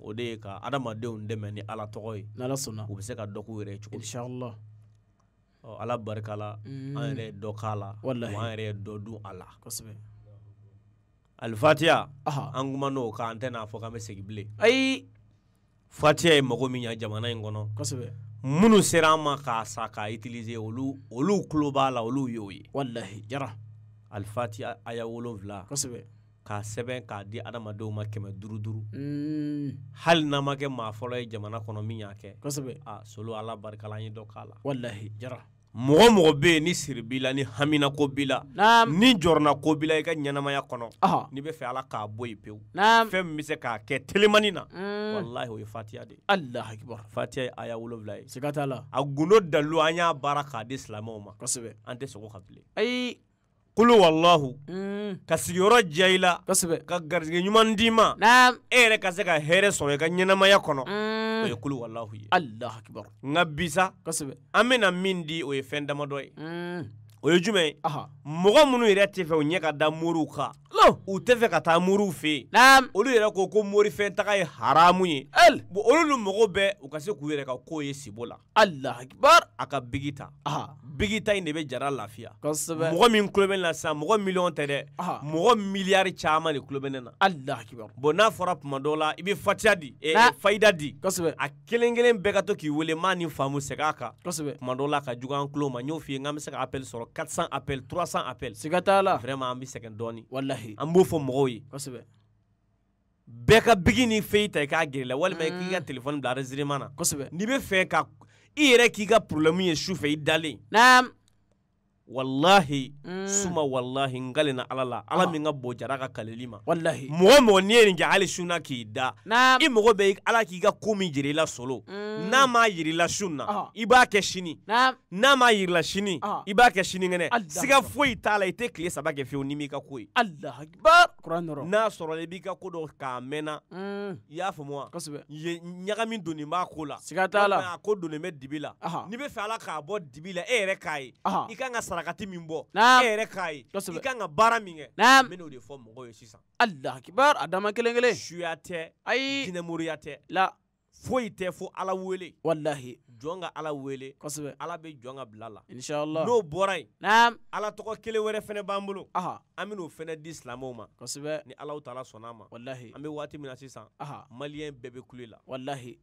o de ye ka adamadenw dɛmɛ ni ala tɔgɔ ye n'ala sɔnna u bɛ se ka dɔ k'u yɛrɛ ye cogo inshallah ɔ ala barika la an yɛrɛ ye dɔ k'a la walahi an yɛrɛ ye dɔ dun a la kosɛbɛ alifatiya an kuma n'o kan an tɛ n'a fɔ k'an bɛ segin bilen ayi fatiya ye mago min ɲa jamana in kɔnɔ kosɛbɛ minnu sera ma k'a sa k'a utiliser olu olu kulo b'a la olu y'o ye. wallahi jara. alifati aya wolonwula. kosɛbɛ. k'a sɛbɛn k'a di adamadenw ma kɛmɛ duru duru Mm. hali n'a ma kɛ maa fɔlɔ ye jamana kɔnɔ min y'a kɛ. kosɛbɛ. a solo ala barika la an ye dɔ k'a la. walahi jara mɔgɔ mɔgɔ bɛ ni siri b'i ni hamina ko b'i ni jɔrɔna ko bila i ka ɲɛnamaya kɔnɔ n'i be fɛ ala k'a bɔ yen pewu fɛn min bɛ se k'a kɛ telemani na mm. wallahi o ye fatiya de ye alahu fatiya ye aya wolonwula ye a gundo dalilu an y'a baara k'a di silamɛw ma an tɛ sogo ka bilen kulu wallahu mm. ka sigiyɔrɔ diya i la ka garijigɛ ɲuman d'i ma e yɛrɛ ka se ka hɛrɛ sɔrɔ i ka ɲɛnamaya kɔnɔ mm. o ye kulu wallahu ye nka bisa an bɛna min di o ye fɛn damadɔ ye mm o ye jumɛn ye mɔgɔ minnu yɛrɛ tɛ fɛ u ɲɛ ka da moriw kan u tɛ fɛ ka taa moriw fɛ yen olu yɛrɛ ko ko morifɛn taga ye haramu ye bon olu mago bɛ u ka se k'u yɛrɛ ka kow ye sibo la alahakibaru a ka bigi ta bigi ta in de bɛ jara lafiya kosɛbɛ mɔgɔ min tulo bɛ ne la sisan mɔgɔ miliyɔn tɛ dɛ mɔgɔ miliyari caman de tulo bɛ ne na alahakibaru bon n'a fɔra tuma dɔw la i bɛ fatiya di fayida di kosɛbɛ a kelen kelen bɛɛ ka to k'i wele maa ni faamu segin a kan kosɛbɛ tuma dɔw la ka jugu an tulo ma n y'o f'i ye n k'an bɛ se ka appel sɔrɔ 400 appels, 300 appels. C'est t'a la vraiment an bɛ sɛgɛn dɔɔni walahi an b'o fɔ mɔgɔw ye kosɛbɛ bɛɛ ka bigi ni fɛn ta i k'a gɛrɛ la walima i k'i ka hmm. telefɔni bila enregistrement na kosɛbɛ n'i bɛ fɛ ka i yɛrɛ k'i ka problème ye sufɛ i d'aller. naam wallahi mm. suma wallahi ngale na ala la ala ah. min ka bon jara ka kaleli ma wallahi mo mo n'i ye nin kɛ hali suna k'i da i i go be ala k'i ka ko min la solo mm. n'a ma yira la shuna na ah. i b'a kɛ sini n'a na... ma yira la shini ah. i b'a shini ngene siga foyi t'a la ite kle sa ba ke fi onimi ka ka allah akbar n'a sɔrɔla i b'i ka ko dɔ k'a mɛnna mm. i y'a faamu wa ɲagami donni b'a ko la siga t'a la a ko donnen bɛ dibi la n'i bɛ fɛ ala k'a bɔ dibi la e yɛrɛ k'a ye i kan ka sarakati min bɔ e yɛrɛ k'a ye i kan ka baara min kɛ n bɛ n'o de fɔ mɔgɔw ye sisan alakibaru a dama kelen kelen suya tɛ ayi jinɛmoriya tɛ la foyi tɛ fo ala wele walahi jɔn ka ala wele kosɛbɛ ala bɛ jɔn ka bila la inshallah n'o bɔra yen naam ala tɔgɔ kelen wɛrɛ fɛnɛ b'an bolo aha an ben'o fɛnɛ di silamɛw ma kosɛbɛ ni alaw taala sɔnn'a ma walahi an be waati min na sisan aha maliyɛn bɛɛ be kule la walahi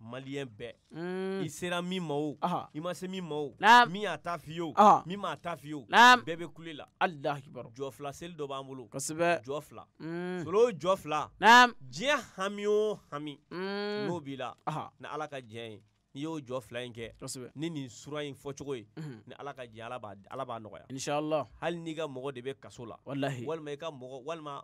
maliyɛn bɛɛ mm. i sera min ma o i ma se min ma o min y'a ta f'i ye o min m'a ta f'i ye o bɛɛ bɛ kule la alahakibaru jɔ fila seli dɔ b'an bolo kosɛbɛ jɔ fila mm. solo jɔ fila diɲɛ hami o hami mm. n'o b'i la ni ala ka diɲɛ ye n'i y'o jɔ fila in kɛ ni nin sura in fɔcogo ye ni ala ka jɛ ala b'a nɔgɔya inshallah hali n'i ka mɔgɔ de bɛ kaso la walima i ka mɔgɔ walima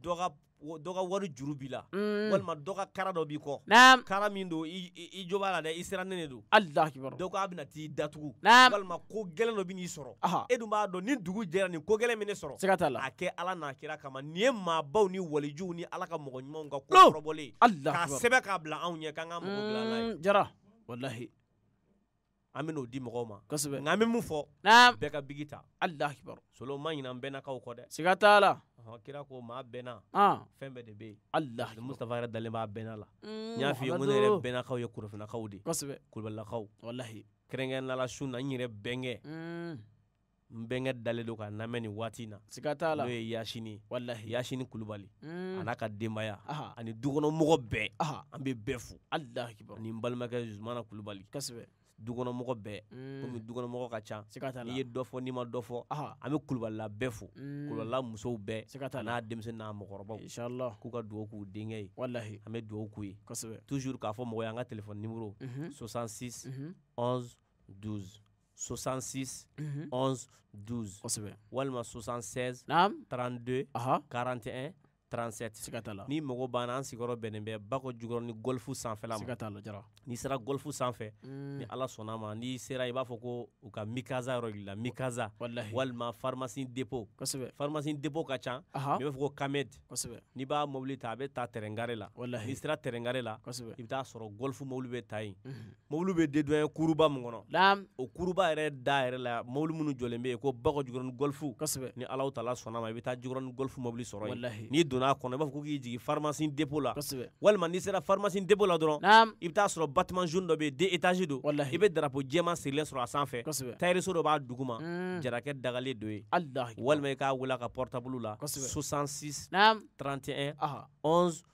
dɔ ka wari juru b'i la mm. walima dɔ ka kara dɔ b'i kɔ kara min don i jo b'a la dɛ i sera ne de don dɔ ko a bɛna t'i datugu walima ko gɛlɛn dɔ bɛn'i sɔrɔ e dun b'a dɔn ni dugu jɛra nin ko gɛlɛn bɛ ne sɔrɔ siga t'a la a kɛ ala n'a kira kama nin ye maabaw ni walijuw ni ala ka mɔgɔ ɲumanw ka ko kɔrɔbɔlen k'a sɛbɛn k'a bila anw ɲɛ k'an ka mɔgɔ dilan mm, n'a ye jara walahi an bɛn'o di mɔgɔw ma kosɛbɛ nka an bɛ mun fɔ naam bɛɛ ka bigi ta alahu akibaru solo ma ɲina an bɛnnakaw kɔ dɛ siga t'a la ɔhɔn kira ko maa bɛnna fɛn bɛɛ de bɛ yen alahu akibaru mustapha yɛrɛ dalen b'a bɛnna la n y'a f'i ye ko ne yɛrɛ bɛnnakaw ye korofinakaw de ye kosɛbɛ kulubalilakaw walahi kɛrɛnkɛrɛnnenya la su na n yɛrɛ bɛnkɛ n bɛnkɛ dalen don ka namɛn nin waati in na siga t'a la n'o ye yasini walahi yasini kulubali mm. a n'a ka denbaya ani dukɔnɔmɔgɔ bɛɛ an bɛ bɛɛ fo alahikibaru ani n balimakɛ zumana kulubali kosɛbɛ dukɔnɔmɔgɔ bɛɛ mm. komi dukɔnɔmɔgɔ ka ca n'i ye dɔ fɔ n'i ma dɔ fɔ an bɛ kulubalila bɛɛ fo mm. kulubalila musow bɛɛ n'a denmisɛn n'a mɔgɔkɔrɔbaw k'u ka dugawu k'u denkɛ ye walahi an bɛ dugawu k'u ye toujours k'a fɔ mɔgɔ ye an ka téléphone numéro 66 11 12 66 11 12 kosɛbɛ 76 32 41 37 la ni mago banna an sigiyɔrɔ bɛnnen bɛ bako jukɔrɔ ni sanfɛla ma n'i sera golfu sanfɛ hmm. ni ala sɔnna ma n'i sera i b'a fɔ ko u ka mikaza yɔrɔ yirila mikaza walima farmasi depo farmasi depo ka ca i b'a fɔ ko kamed n'i b'a mobili ta a bɛ ta tɛrɛnkare la n'i sera tɛrɛnkare la i bɛ t'a sɔrɔ golfu mobili bɛ ta yen mobili bɛ dedɔn kuruba min kɔnɔ o kuruba yɛrɛ da yɛrɛ la mobili minnu jɔlen bɛ yen ko bakɔ jikɔrɔni golfu ni alaw tala sɔnna ma i bɛ taa jikɔrɔni golfu mobili sɔrɔ yen n'i donna a kɔnɔ i b'a fɔ ko k'i jigin farmasi depo la walima n'i sera farmasi depo la dɔrɔn i bɛ t'a sɔrɔ battement jaune dɔ bɛ yen deux diamants don i bɛ drapeau jɛman sirilen sɔrɔ a sanfɛ dɔ b'a duguma hmm. jarakɛ dagalen don ye walima i k'a a portable la 66 31 11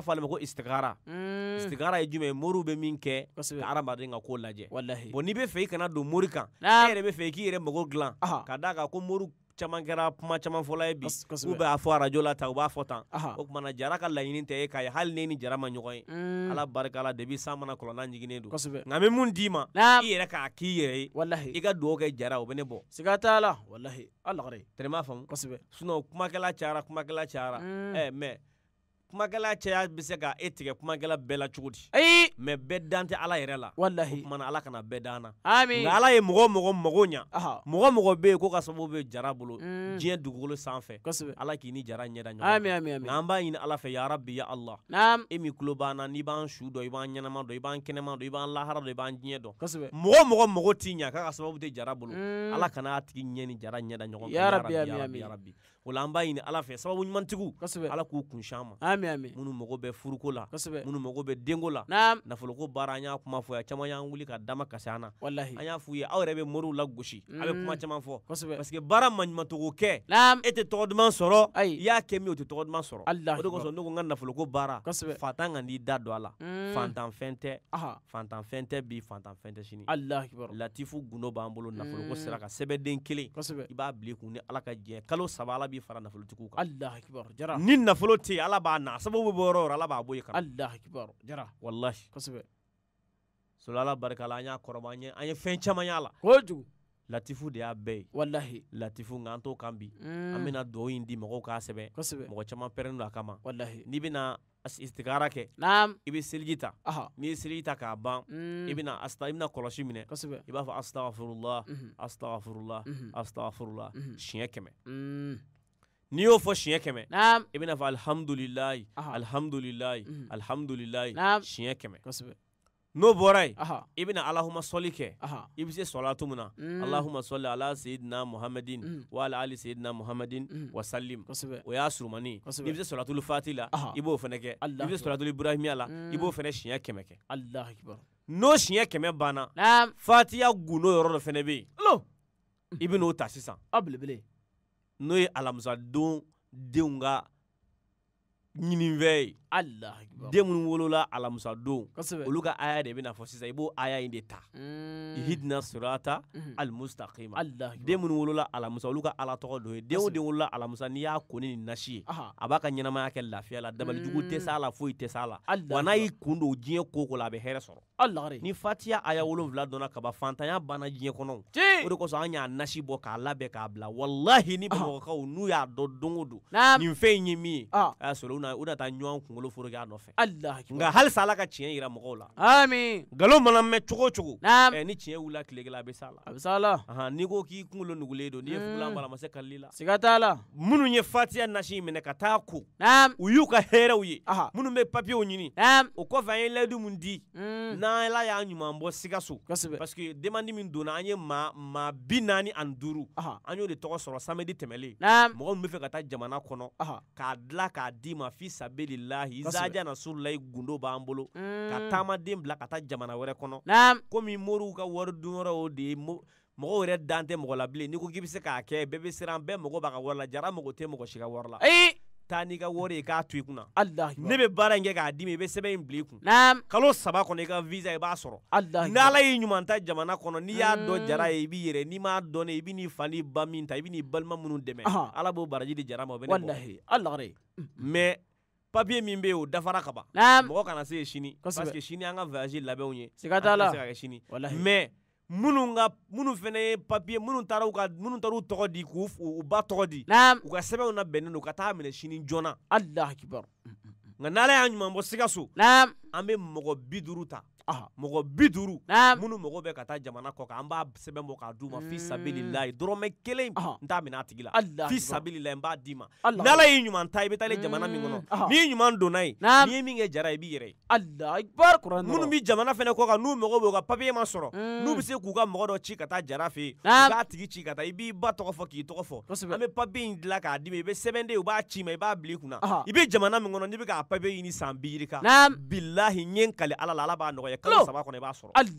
b'a fɔ ale ma ko istigara mm. istigara ye jumɛn moriw bɛ min kɛ ka adamaden ka ko lajɛ bon n'i bɛ fɛ i kana don mori kan e yɛrɛ bɛ fɛ i k'i yɛrɛ mago dilan ka d'a kan ko moriw caman kɛra kuma caman fɔla ye bi u b'a fɔ arajo la ta u b'a fɔ tan o kumana jara ka laɲini tɛ e k'a ye hali ne ni jara ma ɲɔgɔn ye hmm. ala barika la debi san mana kɔlɔnna jiginen don nka n bɛ mun d'i ma i yɛrɛ k'a k'i yɛrɛ ye i ka dugawu kɛ jara o bɛ ne bɔ siga t'a la walahi ala kɔrɔ tɛrɛ m'a faamu kosɛbɛ sinɔn kumakɛla cayara kumakɛla cayara ɛɛ hmm. mɛ kumakɛla cɛya be se ka e tigɛ kumakɛla bɛɛ la cogo di ayi mɛ bɛɛ dan tɛ ala yɛrɛ la wallahi kumana ala kana bɛɛ dan na nka ala ye mɔgɔ mɔgɔ mago ɲa mɔgɔ mɔgɔ be yen ko ka sababu be jara bolo mm. diɲɛ dugukolo sanfɛ ala k'i ni jara ɲɛda ɲɔgɔn an b'a ɲini ala fɛ ya rabbi ya allah naam e min kulo b'an n'i b'an su dɔ i b'an ɲɛnama dɔ i b'an kɛnɛma dɔ i b'an lahara dɔ i b'an diɲɛ dɔn kosɛbɛ mɔgɔ mɔgɔ mago t'i ɲa k'a ka sababu tɛ jara bolo mm. ala kana a tigi ɲɛ ni jara ɲɛda ɲɔgɔn ola an b'a ɲini ala fɛ sababu ɲumantigiw ala k'u kunsian ma minnu mɔgɔ bɛ furuko la minnu mago bɛ denko la nafoloko baara an y'a kuma fɔ ya caman y'an wuli ka dama kasi an na an y'a f'u ye aw yɛrɛ bɛ moriw la gosi a bɛ kuma mm. caman fɔ parce baara maɲumantogo kɛ e tɛ tɔgɔ duman sɔrɔ i y'a kɛ min o tɛ tɔgɔ duman sɔrɔ o de kosɔn ne ko n ka nafoloko baara fatan ka n'i da don a la mm. fantanfɛn tɛ fantanfɛn tɛ bi fantanfɛn tɛ sini latifu gundo b'an bolo nafoloko mm. sira ka sɛbɛden kelen i b'a bila kun ni ala ka diɲɛ kalo saba ala b'i fara nafolotigiw kan Allahu akibar jara ni nafolo tɛ ala b'a na sababu bɛ bɔ yɔrɔ yɔrɔ ala b'a bɔ i kan Allahu akibar jara walahi kosɛbɛ sola ala barika la an y'a kɔrɔba an ye an ye fɛn caman y'a la kojugu latifu de y'a bɛɛ ye walahi latifu nka an t'o kan bi mm. an bɛna duwawu in di mɔgɔw k'a sɛbɛn kosɛbɛ mɔgɔ caman pɛrɛnnen don a kama walahi n'i bɛna istikara kɛ naam i bɛ seliji ta n'i ye seliji ta k'a ban mm. i bɛna asta i bɛna kɔlɔsi minɛ kosɛbɛ i b'a fɔ astagfirullah mhm. astagfirullah mhm. astagfirullah mhm. siɲɛ kɛmɛ mm. نيو فوش شيا نعم ابن أفعل الحمد لله الحمد لله الحمد لله نعم شيا كمي نو بوراي أه. ابن اللهم صلي كي أه. ابسي صلاتو منا اللهم صل على سيدنا محمد وعلى ال سيدنا محمد وسلم ويا سرماني ابسي صلاة الفاتحه ابو فنكه ابسي صلاة ابراهيم يلا يبو فنه شيا كمي الله اكبر نو siɲɛ kɛmɛ banna نعم gundo غنو يرو فنبي لو ابن i أبل بلي n'o ye alamisadon denw ka ɲinifɛn ye den minnu wolola alamisa don olu ka aya de bɛna fɔ sisan i b'o aya in de ta mm. ihidina sirata mhm. almustaqima den minnu wolola alamisa olu ka ala tɔgɔ dɔ ye den o den wolola alamisa n'i y'a ko ni nasi ye a b'a ka ɲɛnamaya kɛ lafiya la dabalijugu mm. tɛ s'a la foyi tɛ s'a la wa n'a y'i kun don diɲɛ ko ko la a bɛ hɛrɛ sɔrɔ ni fatiya aya wolonwula dɔnna kaba fantanya banna diɲɛ kɔnɔ o de kosɔn an y'a nasi bɔ k'a labɛn k'a bila walahi ni bamakɔkaw n'u y'a dɔn don o don nin fɛn ye min ye a ah. y'a sɔrɔ u na ɲɔgɔn kunkolo kunkolo foroki a nɔfɛ nka halisa ala ka tiɲɛ yira mɔgɔw la ami mana mɛn cogo cogo ni tiɲɛ wula tile a be s'a la a bɛ s'a la n'i ko k'i kunkolo nugulen don n'i ye mm. fugulan bala ma se kalili la siga t'a la minnu ye fatiya nasi minɛ ka taa ko u y'u ka hɛrɛw ye aha minnu be papiyew ɲini o kɔfɛ an ye layidu min di mm. y'a ala ɲuman bɔ sikaso kosɛbɛ parce que demandi min donna an ye ma maa bi naani ani duru aha an y'o de tɔgɔ sɔrɔ samedi tɛmɛle naam mɔgɔ min be fɛ ka taa jamana kɔnɔ aha k'a dla k'a d'i ma fi sabililahi walahi zaja na sulayi gundo b'an bolo hmm. ka taamaden bila ka taa jamana wɛrɛ kɔnɔ komi moriw ka wari dunyɔrɔ o de ye mɔgɔ wɛrɛ dan tɛ mɔgɔ la n'i ko k'i be se k'a kɛ bɛɛ be siran bɛɛ mɔgɔ b'a ka wari la jara mɔgɔ tɛ mɔgɔ si wari la taa n'i ka wari ye k'a to i kunna ne bɛ baara in kɛ k'a dimi i bɛ sɛbɛn in bila i kun kalo saba kɔnɔ i ka visa i b'a sɔrɔ n'ala y'i ɲuman ta jamana kɔnɔ n'i y'a dɔn hmm. jara ye i b'i yɛrɛ n'i m'a dɔn i bɛ n'i ba min ta i bɛ balima minnu dɛmɛ ala b'o baraji di jara ma o bɛ ne bɔ mɛ papiye min be o dafara kaban mɔgɔ kana se ye sini parce sini an ka voyage labɛnw ye siga t'a la se ka kɛ sini mais minnu ka minnu fɛnɛ ye papiye minnu taara ka minnu taara tɔgɔ di k'u u ba tɔgɔ di u ka sɛbɛnw na bɛnnen don ka taa minɛ sini joona alahu akibaru nka n'ala y'a ɲuman bɔ sikaso an be mɔgɔ biduru ta mɔgɔ bi duuru minnu mago bɛ ka taa jamana kɔ kan an b'a sɛbɛn bɔ k'a d'u ma fi hmm. sabililayi dɔrɔmɛ kelen n t'a minɛ a tigi la fi sabililayi n b'a d'i ma n'ala y'i ɲuman ta i bɛ taa jamana min kɔnɔ hmm. n'i ɲuman donna yen n'i ye min kɛ jara i b'i yɛrɛ ye minnu bɛ jamana fana kɔ kan n'u mago b'o ka papiye ma sɔrɔ hmm. n'u bɛ se k'u ka mɔgɔ dɔ ci ka taa jara fɛ yen u b'a tigi ci ka taa i b'i ba tɔgɔ fɔ k'i tɔgɔ fɔ an bɛ papiye in dilan k'a d'i ma i bɛ sɛbɛn de u b'a ci ma i b'a bila i kunna i bɛ jamana min kɔnɔ n'i bɛ k'a papiye ɲini san bi yirika bilahi n ye n kale ala la ala b'a nɔgɔya kalo i b'a sɔrɔ ala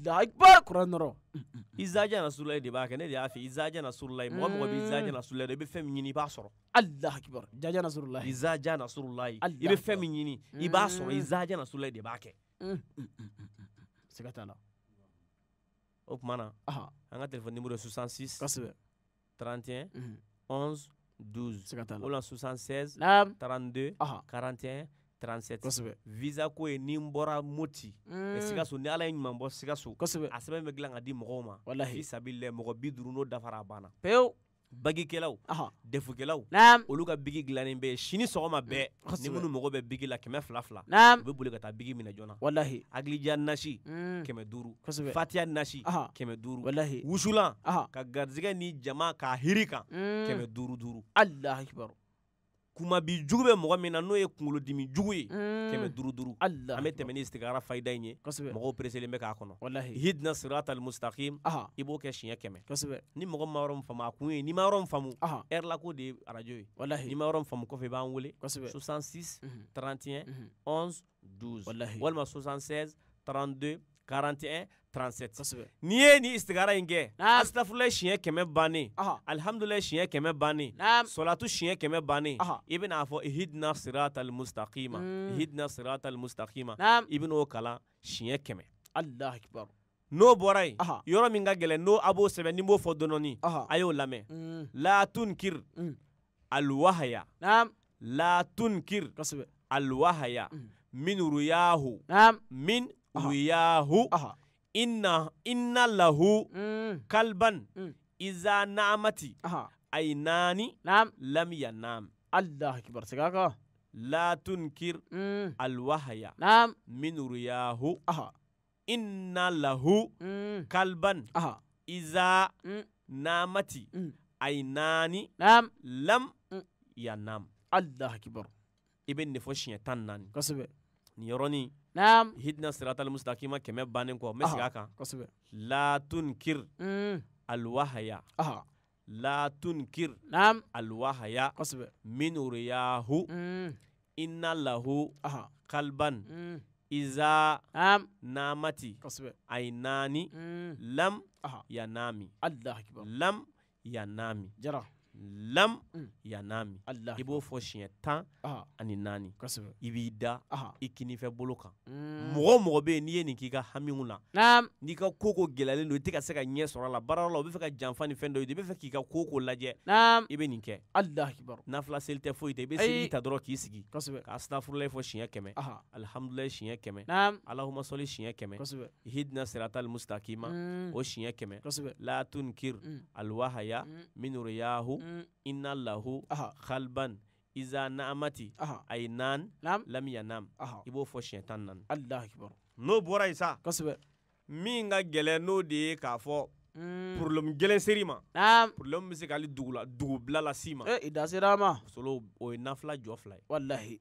de b'a ne de y'a fɛ izaja nasula mɔgɔ mɔgɔ bɛ izaja nasula i bɛ fɛn i b'a sɔrɔ ala akbar mm. jaja nasula de b'a kɛ mm. siga t'a la téléphone numéro 66 kosɛbɛ 32 41 visa ko ye ni n bɔra moti mm. sikaso ni ala ye ɲuman bɔ sikaso a sɛbɛn bɛ gilan ka di mɔgɔw ma fisabilɛ mɔgɔ bi duru n'o dafara a banna pewu bagikɛlaw defukɛlaw olu ka bigi gilannen bɛ sini sɔgɔma mm. bɛɛ ni minnu mago bɛ bigi la kɛmɛ fila fila u bɛ boli ka taa bigi minɛ joona walahi nasi mm. kɛmɛ duuru fatiya nasi kɛmɛ duuru wusulan ka garizigɛ ni jama k'a hiri kan mm. kɛmɛ duuru duuru kumabi jugu bɛ mɔgɔ min na n'o ye kunkolodimi jugu ye mm. kɛmɛ duuru duuru an bɛ tɛmɛ ni istigara fayida in ye mɔgɔw pereselen bɛ k'a kɔnɔ hidina mustaqim almustaqim i b'o kɛ siɲɛ kɛmɛ ni mɔgɔ ma yɔrɔ min faamu a kun ye n'i ma yɔrɔ min faamu ɛri la ko de ye arajo ye n'i ma yɔrɔ min faamu kɔfɛ i b'an wele 66 31 11 12 walima 76 32 41 37 n'i ye ni istigara in kɛ astafurulayi siɲɛ kɛmɛ bannen alihamudulayi siɲɛ kɛmɛ bannen sɔlatu siɲɛ kɛmɛ bannen i bɛn'a fɔ ihidina sirata almustaqima ihidina sirata almustaqima i bɛn'o kalan siɲɛ kɛmɛ alahu akibaru n'o bɔra yen yɔrɔ min ka gɛlɛn n'o a b'o sɛbɛn ni n b'o fɔ dɔɔni a y'o lamɛn latunkir alwahaya latunkir alwahaya min ruyahu min وياه إن إن له كلبا إذا نامت عينان نعم لم ينام الله أكبر سكاكا لا تنكر الوهي نعم من رياه إن له كلبا إذا نامت عينان نعم لم ينام الله أكبر ابن نفوش يتنان كسبه نيروني نعم هدنا الصراط المستقيم كما بانين كو مسكا كان لا تنكر الوهيا أها. لا تنكر نعم الوهيا قصب من رياه إن له أها. قلبا إذا نعم نامتي قصب عيناني لم أها. ينامي الله أكبر لم ينامي جرى lam yanami i b'o fɔ siɲɛ tan ani naani i b'i da i kinifɛ bolo kan mm. mɔgɔ mɔgɔ bɛ yen n'i ye nin k'i ka hamiw la n'i ka koko ko gɛlɛyalen don i tɛ ka se ka ɲɛ sɔrɔ a la baara la u bɛ fɛ ka janfa ni fɛn dɔ ye i bɛ fɛ k'i ka koko ko lajɛ i bɛ nin kɛ nafila seli tɛ foyi tɛ i bɛ seli ta dɔrɔn k'i sigi k'a sinafurulayi fɔ siɲɛ kɛmɛ alihamudulayi siɲɛ kɛmɛ alahuma sɔli siɲɛ kɛmɛ hidina sirata alimustakima mm. o siɲɛ kɛmɛ latun mm. alwahaya aliwahaya minoroyahu إن الله خلبا إذا نامت أي نان لم ينام يبو فوش يتنن no أكبر نو بورا يسا كسب مين غلى نو دي كافو problème gɛlɛn seri ma problème be se k'ale dugula dugubila la si ma i da solo o nafla jofla wallahi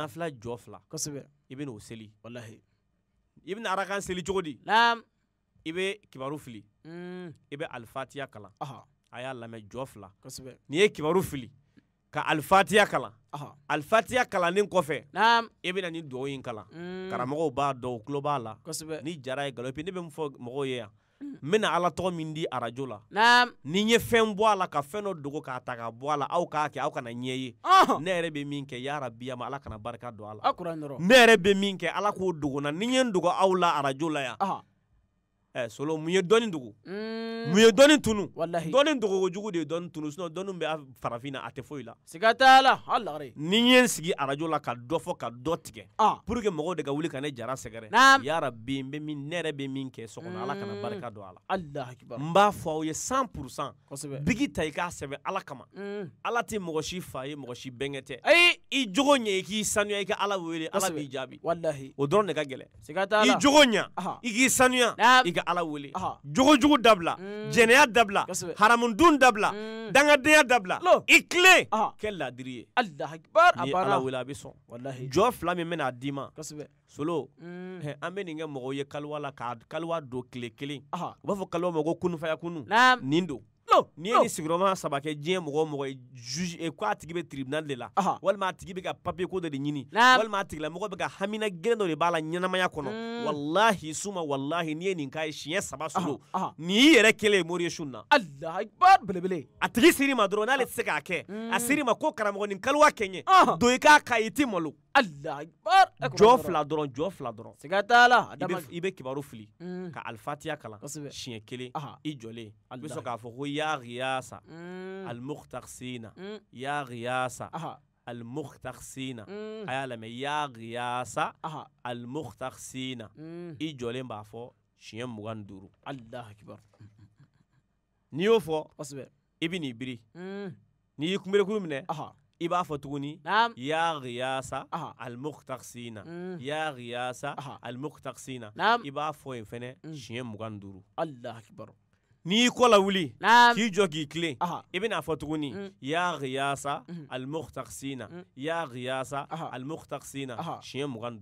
nafla jofla walahi nafila jɔ wallahi kosɛbɛ i ben'o seli walahi i bena arakan seli cogo di i kibaru fili i be alifatiya kalan a y'a lamɛ jɔ fila n'i ye kibaru fili ka alifatiya kalan alifatiya kalannen kɔfɛ i e bena ni dugawu yi kalan mm. karamɔgɔw b'a dɔn u tulo b'a la ni jara ye nkalon ne bɛ min fɔ mɔgɔw ye yan mm. n bena ala tɔgɔ min di arajo la ni ye fɛn bɔ a la ka fɛn dɔ dogo k'a ta ka bɔ a la aw k'a kɛ aw kana ɲɛ ye ne yɛrɛ be min kɛ yarabiya ala kana barika don a la ne yɛrɛ be min kɛ ala k'o dogona na ni ye n dogo aw la arajo la yan solo mun ye dɔɔni dogo umm. mun ye dɔɔni tunu dɔɔni dogogo jugu de ye dɔɔni tunu sinɔn dɔɔni bɛ farafinna a tɛ foyi la siga t'a la hali ni n ye n sigi arajo la ka dɔ fɔ ka dɔ tigɛ pour que mɔgɔw de ka wuli ka ne jara sɛgɛrɛ yarabi n bɛ min ne yɛrɛ bɛ min kɛ so kɔnɔ ala kana umm. barika don a la n b'a fɔ aw ye 100 pourcent bigi ta i k'a sɛbɛ ala kama umm. ala tɛ mɔgɔ si fa ye mɔgɔ si bɛnkɛ tɛ ayi i jogo ɲɛ i k'i sanuya i ka ala wele ala b'i jaabi o dɔrɔn de ka gɛlɛ i jogo ɲɛ i k'i sanuya i ka ala wele jogojugu dabila mm. jɛnɛya dabila haramudun dabila mm. dangadenya dabila i tilen kɛ ladiri ye ni ala wele a be sɔn jɔ fila min bɛna d'i ma solo mm. an be nin kɛ mɔgɔw ye kaliwa la ka kaliwa don tile kelen u b'a fɔ kaliwa ma ko kunufaya kunu nin don n'i ye ni sigiyɔrɔma saba kɛ diɲɛ mɔgɔ mɔgɔ ye juge eh, k'a tigi bɛ tribunal de la walima a tigi bɛ ka papier ko dɔ de ɲini walima a tigilamɔgɔ bɛ ka hamina gɛlɛn dɔ de b'a la ɲɛnamaya kɔnɔ mm. walahi suma walahi n'i ye nin mm. k'a ye siɲɛ saba solo ni i yɛrɛ kɛlen ye moriye sun na a tigi sir'i ma dɔrɔn n'ale tɛ se k'a kɛ a sir'i ma ko karamɔgɔ nin kaliwa kɛ n i k'a kan i malo الله اكبر جوف لا درون جوف لا درون سيغاتا لا ادمك يبي كبارو فلي كا الفاتيا كلا شين كلي ايجولي بيسو كافو يا غياسا المختخسين يا غياسا المختخسين لما يا غياسا المختخسين ايجولي بافو شين مغان دورو الله اكبر نيوفو اصبر ابن ابري نيكمركم نه i b'a fɔ tuguni ya riyasa almuktaksina ya riyasa almuktaksina i b'a fɔ yen fɛnɛ siɲɛ mugan duru n'i kɔ la wuli k'i jɔ k'i kilen i bena fɔ tuguni ya riyasa almuktaksina ya riyasa almuktaksina siɲɛ mugan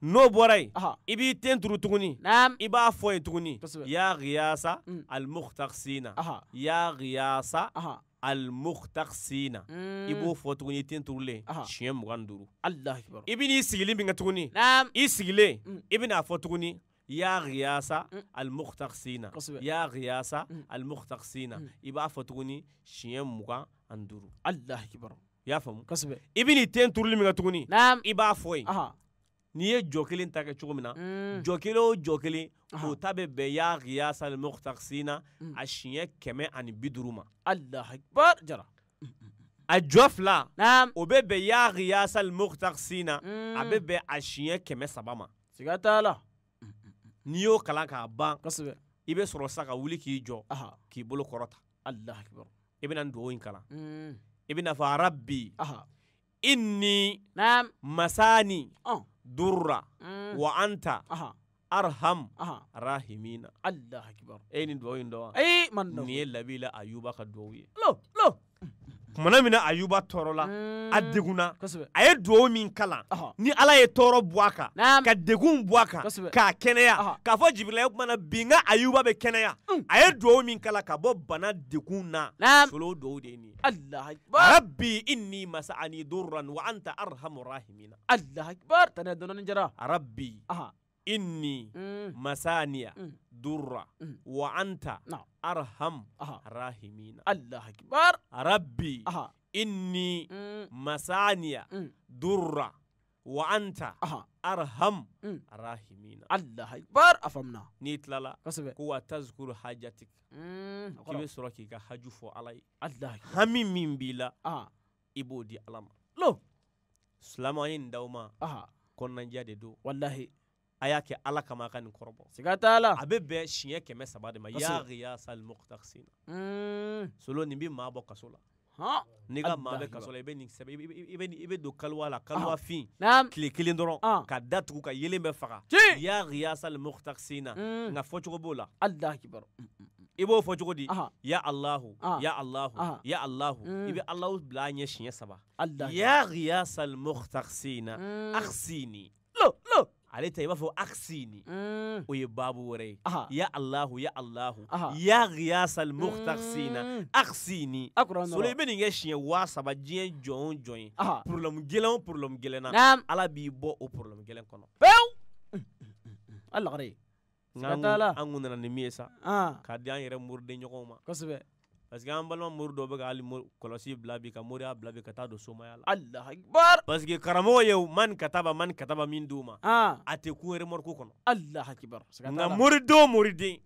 n'o bɔra ye i b'i ten turu tuguni i b'a fɔ yen ya riyasa almukhtaksina i b'o fɔ tuguni i ten turulen siɲɛ mugan duuru i bɛ n'i sigilen min kɛ tuguni i sigilen i bɛn'a fɔ tuguni يا غياسة المختخسين يا غياسة المختخسين يبقى فتوني شيم مغا اندورو الله اكبر يا فهم كسبه ابن تين تورلي ميغا توني نعم يبقى فوي n'i ye jɔ kelen ta kɛ cogo min na jɔ kelen o jɔ kelen o ta bɛ bɛn ya qiyasa almukhtasina a siɲɛ kɛmɛ ani bi duuru ma akbar jara a jɔ fila o bɛ bɛn ya qiyasa almukhtasina a bɛ bɛn a siɲɛ kɛmɛ saba ma la n'i y'o kalan k'a ban kosɛbɛ i bɛ sɔrɔ sa ka wuli k'i jɔ k'i bolo kɔrɔta alahu akbar i bɛna nin duwawu in kalan i bɛna fɔ rabi inni masani درة وأنت أرحم أها. الله أكبر أين دوين دوا أي من نيل لبيلا أيوبا كدوية لو kumana min na ayuba tɔɔrɔla a mm. degunna a ye duwawu min kalan ni ala ye tɔɔrɔ bɔ a kan ka degun bɔ a kan k'a kɛnɛya k'a fɔ jibirila ye kumana bin ka ayuba bɛ kɛnɛya mm. a ye duwawu min kalan ka bɔ bana degun na solo duwawu de ye nin ye rabbi inni masa'ani durran wa anta arhamu rahimina rabbi إني مسانيا درة وأنت نعم. أرحم راحمين الله أكبر ربي إني مسانيا درة وأنت أرحم راحمين الله أكبر أفهمنا نيت لا هو تذكر حاجتك كيف سرك حجفو علي الله أكبر همي بلا إبودي ألم لو سلامين دوما كنا جاد دو والله ayake y'a kɛ ala kama a ka nin kɔrɔbɔ siga t'a la a bɛ bɛn siɲɛ kɛmɛ saba de ma yaagiyasa almuqtasina kasola nin bɛ maa bɔ kaso n'i ka maa bɛ kaso la kalwa bɛ nin sɛbɛn i bɛ i bɛ don kaliwa la kaliwa fin tile kelen dɔrɔn ka datugu ka yelen bɛɛ faga yaagiyasa almuqtasina nka fɔcogo b'o la alakibaru i b'o fɔ cogo di ya alahu ya alahu ya alahu ibe bɛ alahu nye shinye ɲɛ siɲɛ saba yaagiyasa almuqtasina aksini lo lo عليتا فو أخسيني ويبابو وري أه. يا الله يا الله يا غياس المختخسينا أخسيني بني يشين واسبا جين جون جون أه. برلم بروم برلم نعم على بيبو أو بروم جلن كنا بيو الله غري نعم أنغو نانا نميسا كاديان يرمور دي نيوكوما كسبه parce que an balima mori dɔ bɛ ka hali kɔlɔsi bila bi ka mori bila bi ka taa don somaya la allah akbar parce que karamɔgɔ ye mani kataba mani kataba min d'u ma ah. a tɛ kun remorku kɔnɔ allah akbar nka moriden moriden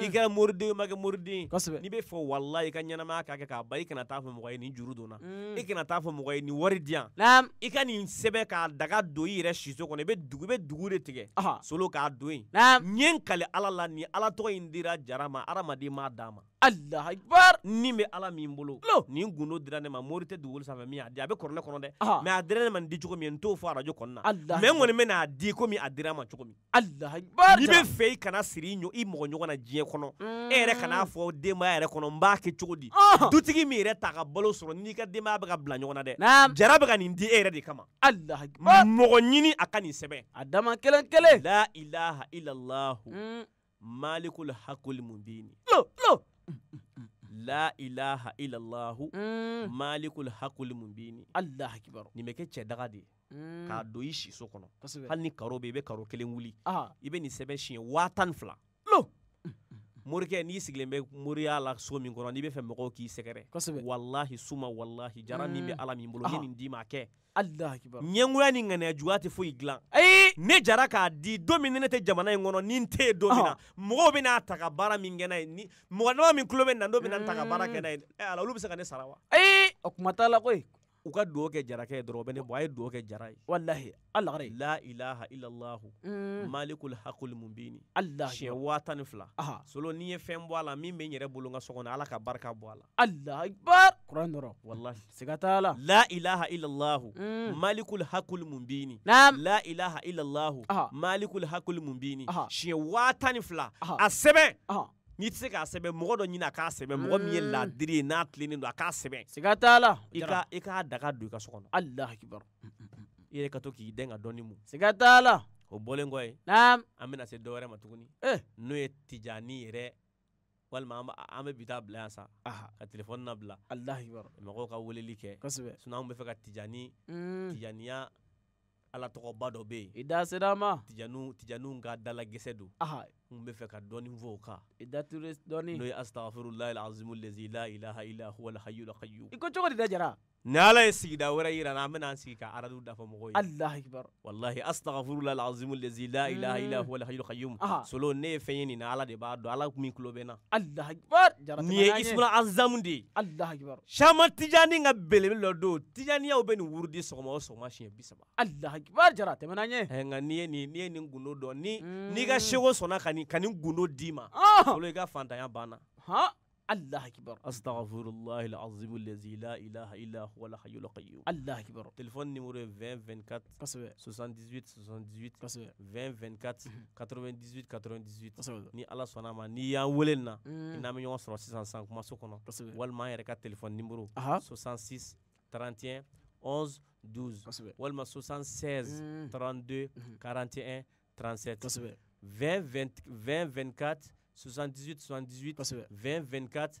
i kɛra moriden i ma kɛ moriden kosɛbɛ n'i bɛ fɛ walahi i ka ɲɛnamaya k'a kɛ k'a ban i kana taa fɔ mɔgɔ ye nin juru donna hmm. i kana taa fɔ mɔgɔ ye nin wari di yan naam i ka nin sɛbɛn k'a daga don i yɛrɛ siso kɔnɔ i bɛ dugu i bɛ dugu de tigɛ solo k'a don yen naam n ye n kale ala la nin ala tɔgɔ in dira jara ma hadamaden m'a d'a ma allah akbar nin be ala min bolo lo nin gundo dira ne ma mori tɛ dugukolo sanfɛ min y'a di a be kɔrɔnɛ kɔnɔ dɛ mais a dira ne ma nin di cogo min n t'o fɔ arajo kɔnɔna allah mais n kɔni bena a di komi a dira ma cogo min allah akbar n'i be fɛ i kana siri i mɔgɔ ɲɔgɔn na diɲɛ kɔnɔ mm. e yɛrɛ kan'a fɔ denbaya yɛrɛ kɔnɔ n b'a kɛ cogo di dutigi min yɛrɛ t'a ka balo sɔrɔ n'i ka denbaya be ka bila ɲɔgɔn na dɛ jara be ka nin di e yɛrɛ de kama allah akbar mɔgɔ ɲini a ka nin sɛbɛ a dama kelen kelen la ilaha illallahu mm. malikul hakul mubini lo lo لا إله إلا الله مالك الحق المبين الله أكبر نمكتش دغدي كادويشي سكونه هل نكرو بيبي كرو كلمولي إبني سبعة شين واتن فلان morikɛ n'i sigilen bɛ moriya la so min kɔnɔ n'i bɛ fɛ mɔgɔw k'i sɛgɛrɛ walahi suma walahi jara min bɛ mm. ala min bolo ye nin d'i ma kɛ ɲɛngoya ni ŋaniya juguya tɛ foyi dilan ne jara k'a di don min ni ne tɛ jamana in kɔnɔ ni n tɛ yen don min na mɔgɔw bɛ n'a ta ka baara min kɛ n'a ye mɔgɔ dama min tulo bɛ nin na n'o bɛ na n ta ka baara kɛ mm. n'a ye ɛ ala olu bɛ se ka ne sara wa ayi o kuma t'a la koyi u ka dugawu kɛ jarakɛ ye dɔrɔn o bɔ a ye dugawu kɛ jara ye walahi alagare la ilaha illallahu malikul hakul mubini allah siɲɛ waa tan ni fila solo n'i ye fɛn bɔ a la min bɛ n yɛrɛ bolo n ka so kɔnɔ ala ka barika bɔ a la allah akbar kuran dɔrɔn walahi siga t'a la la ilaha illallahu malikul hakul mubini naam la ilaha illallahu malikul hakul mubini siɲɛ waa tan ni fila a sɛbɛn n'i tɛ se k'a sɛbɛn mɔgɔ dɔ ɲini a k'a sɛbɛn mɔgɔ min ye mm. laadiri ye n'a tilennen don a k'a sɛbɛn siga t'a la i ka i k'a daga don i ka so kɔnɔ alahu akibaru i yɛrɛ ka to k'i dɛn ka dɔɔni mun siga t'a la o bɔlen kɔ ye naam an bɛna se dɔwɛrɛ ma tuguni eh n'o ye tijani yɛrɛ walima an bɛ bi taa bila yan sa ka telefɔni nabila alahu akibaru mɔgɔw ka weleli kɛ kosɛbɛ sinɔn an bɛ fɛ ka tijani mm. tijaniya ala tɔgɔba dɔ bɛ yen. i da sera an ma. tijanu tijanu ka dalagɛsɛ don. aha n bɛ fɛ ka dɔɔni fɔ o kan. i da dɔɔni. n'o ye astafurulayi azimu lezi la ilaha illa huwa alhayyul qayyum. i ko cogo di da jara. ni ala ye sigida wɛrɛ yirana an benaan sigi ka aradu dafa mɔgɔ ye allah akbar wallahi astagfirullah alazimu allazi la ilaha illa huwa alhayyul qayyum solo ne ye fɛn ye nin na ala de b'a dɔn ala min kulo bɛ na allah akbar nin ye ismul azamu de allah akbar caman tijani ka belebele dɔ don tijaniyaw bɛ nin wurudi sɔgɔma o sɔgɔma siɲɛ bi saba allah akbar jara tɛmɛna ɲɛ nka n'i ye nin n'i ye nin gundo dɔn ni n'i ka seko sɔnna ka nin ka nin gundo d'i ma solo i ka fantanya banna الله اكبر استغفر الله العظيم الذي لا اله الا هو الحي القيوم الله اكبر تليفون نيمورو 20 24 78 78 20 24 98 98 ni ala sɔnna ma n'i y'an wele na i n'an bɛ ɲɔgɔn sɔrɔ sisan sisan kumaso kɔnɔ walima an yɛrɛ ka telefɔni nimoro 66 31 11 12 walima 76 32 41 37 20 24 78 78 20 24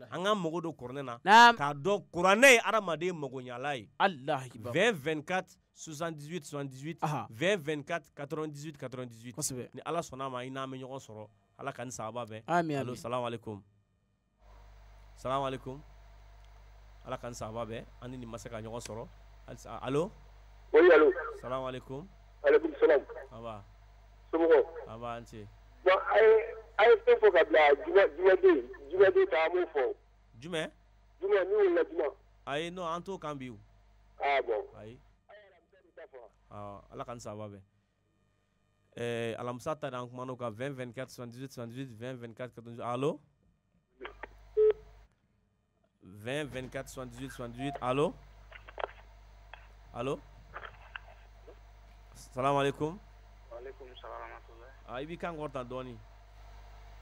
an ka mago don kuranɛ na k'a dɔn kuranɛ ye adamaden magoɲala ye 24 78 78 20 24 ni ala sɔnna ma i n'an bɛ ɲɔgɔn sɔrɔ ala ka ni sababa bɛn ami ala ka ni sababa bɛn an ni nin ma se ka ɲɔgɔn sɔrɔ alo oui alo salam aba somɔgɔw aba an ce a ye fɛn fɔ ka bila jumɛn jumɛn ta an b'o fɔ jumɛn jumɛn min non an t'o kan bi o Ah, bɔn ayi ah, ala eh, ka ni sababa bɛn Eh, 20 24 78 78 20 24 Allô? allo 20 24 78 78 allo allo salam ah, b'i kan kɔrɔta Doni?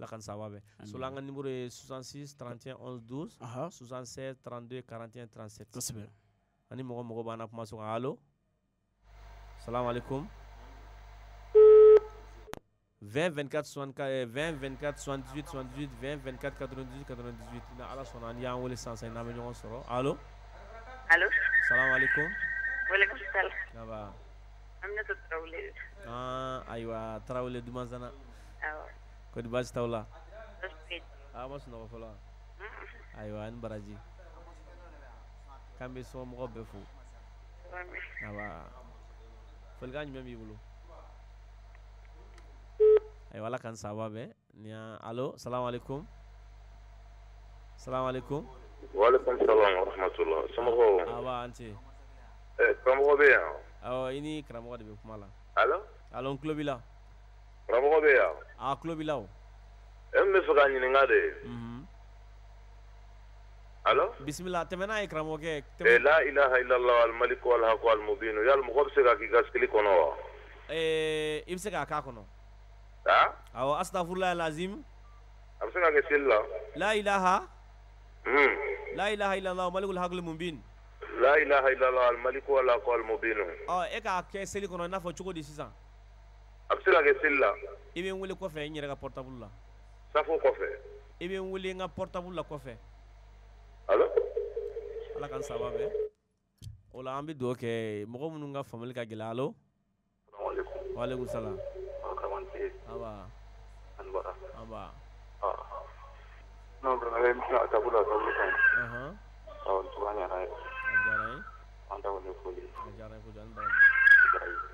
la ka saba bɛn sola numéro 66 31 11 12 67 32 41 37 kosɛbɛ ani mɔgɔ mɔgɔ b'an na kuma so kan alo alaikum 20 24 64 20 24 78 78 20 24 98 98 na ala sɔnna y'an wole sisan sisan n'an bɛ ɲɔgɔn sɔrɔ alo alo salamu alaikum walekum salam ça va ah Tarawele ah ayiwa Tarawele Dumansana Kodi basi taula. taw la a ma sunɔgɔ fɔlɔ baraji Kambi bɛ sɔgɔmɔgɔw befu. fo awa folikan jumɛn b'i bolo ayiwa ala k'an saaba bɛɛ ni ya alo salamualeykum salamualeykum waaleykum salam warahmatulah awa an Eh, kamu bɛ yan Awa oh, ini, kamu karamɔgɔ di bɛ kuma Halo. alo alo n Karamɔgɔ bɛ yan a tulo b'i la o e min bɛ fɛ ka ɲininka de unhun bisimila tɛmɛ n'a ye karamɔgɔkɛ ee la ilaha illallah almaliku alhaku almubinu yali mɔgɔ bɛ se ka k'i ka sikili kɔnɔ wa ee eh, i bɛ se k'a k'a kɔnɔ han awɔ astaghfirullah lazim a bɛ se ka kɛ seli la la ilaha hmm la ilaha illallah malikul hakil mubin la ilaha illallah almaliku alhaku almubinu ɔ ah, e k'a kɛ seli kɔnɔ i e n'a fɔ cogo di sisan a bɛ se ka kɛ seli la i bɛ n wele kɔfɛ n yɛrɛ ka portable la safo kɔfɛ i bɛ n wele n ka portable la kɔfɛ alo ala ka n saba bɛn o la an bɛ dugawu kɛ mɔgɔ minnu ka faamuyali ka gɛlɛn alo waaleykum salam aba aba non vraiment n bɛna taabolo la taabolo ka ɲi ɔ n tora ɲɛna ye a diyara n ye an ta ye foli ye a diyara n ye kojugu an ta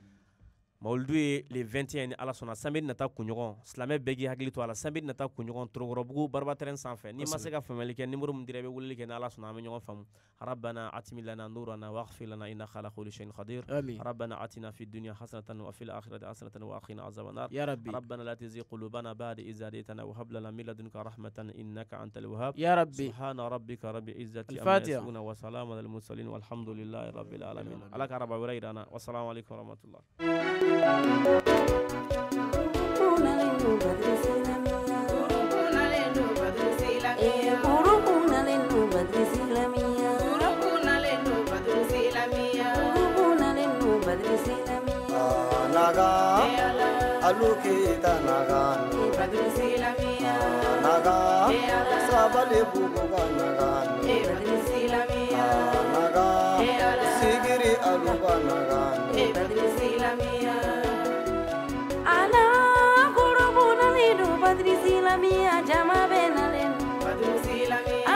mawuludu ye le 21 ni ala sɔnna sanbedi nata kunɲɔgɔn silamɛ bɛɛ k'i hakili to a la sanbedi nata kunɲɔgɔn torokɔrɔbugu baraba tɛrɛn sanfɛ n'i ma se ka faamuyali kɛ nimoro min dira i bɛ weleli kɛ ni ala sɔnna an bɛ ɲɔgɔn faamu ربنا أتم لنا نورنا واغفر لنا إنك على كل شيء قدير آمين ربنا آتنا في الدنيا حسنة وفي الآخرة حسنة واقنا عذاب النار يا ربي ربنا لا تزغ قلوبنا بعد إذ هديتنا وهب لنا من لدنك رحمة إنك أنت الوهاب يا ربي سبحان ربك رب العزة عما يصفون وسلام على المرسلين والحمد لله رب العالمين على رب وريرنا والسلام عليكم ورحمة الله ربنا لنبدل سيلا ربنا لنبدل سيلا إيه، alukita naga Ibradusi lamia naga sabale bubuga naga Ibradusi lamia naga sigiri aluba naga Ibradusi lamia ana kurubuna lidu badrisi lamia jama benale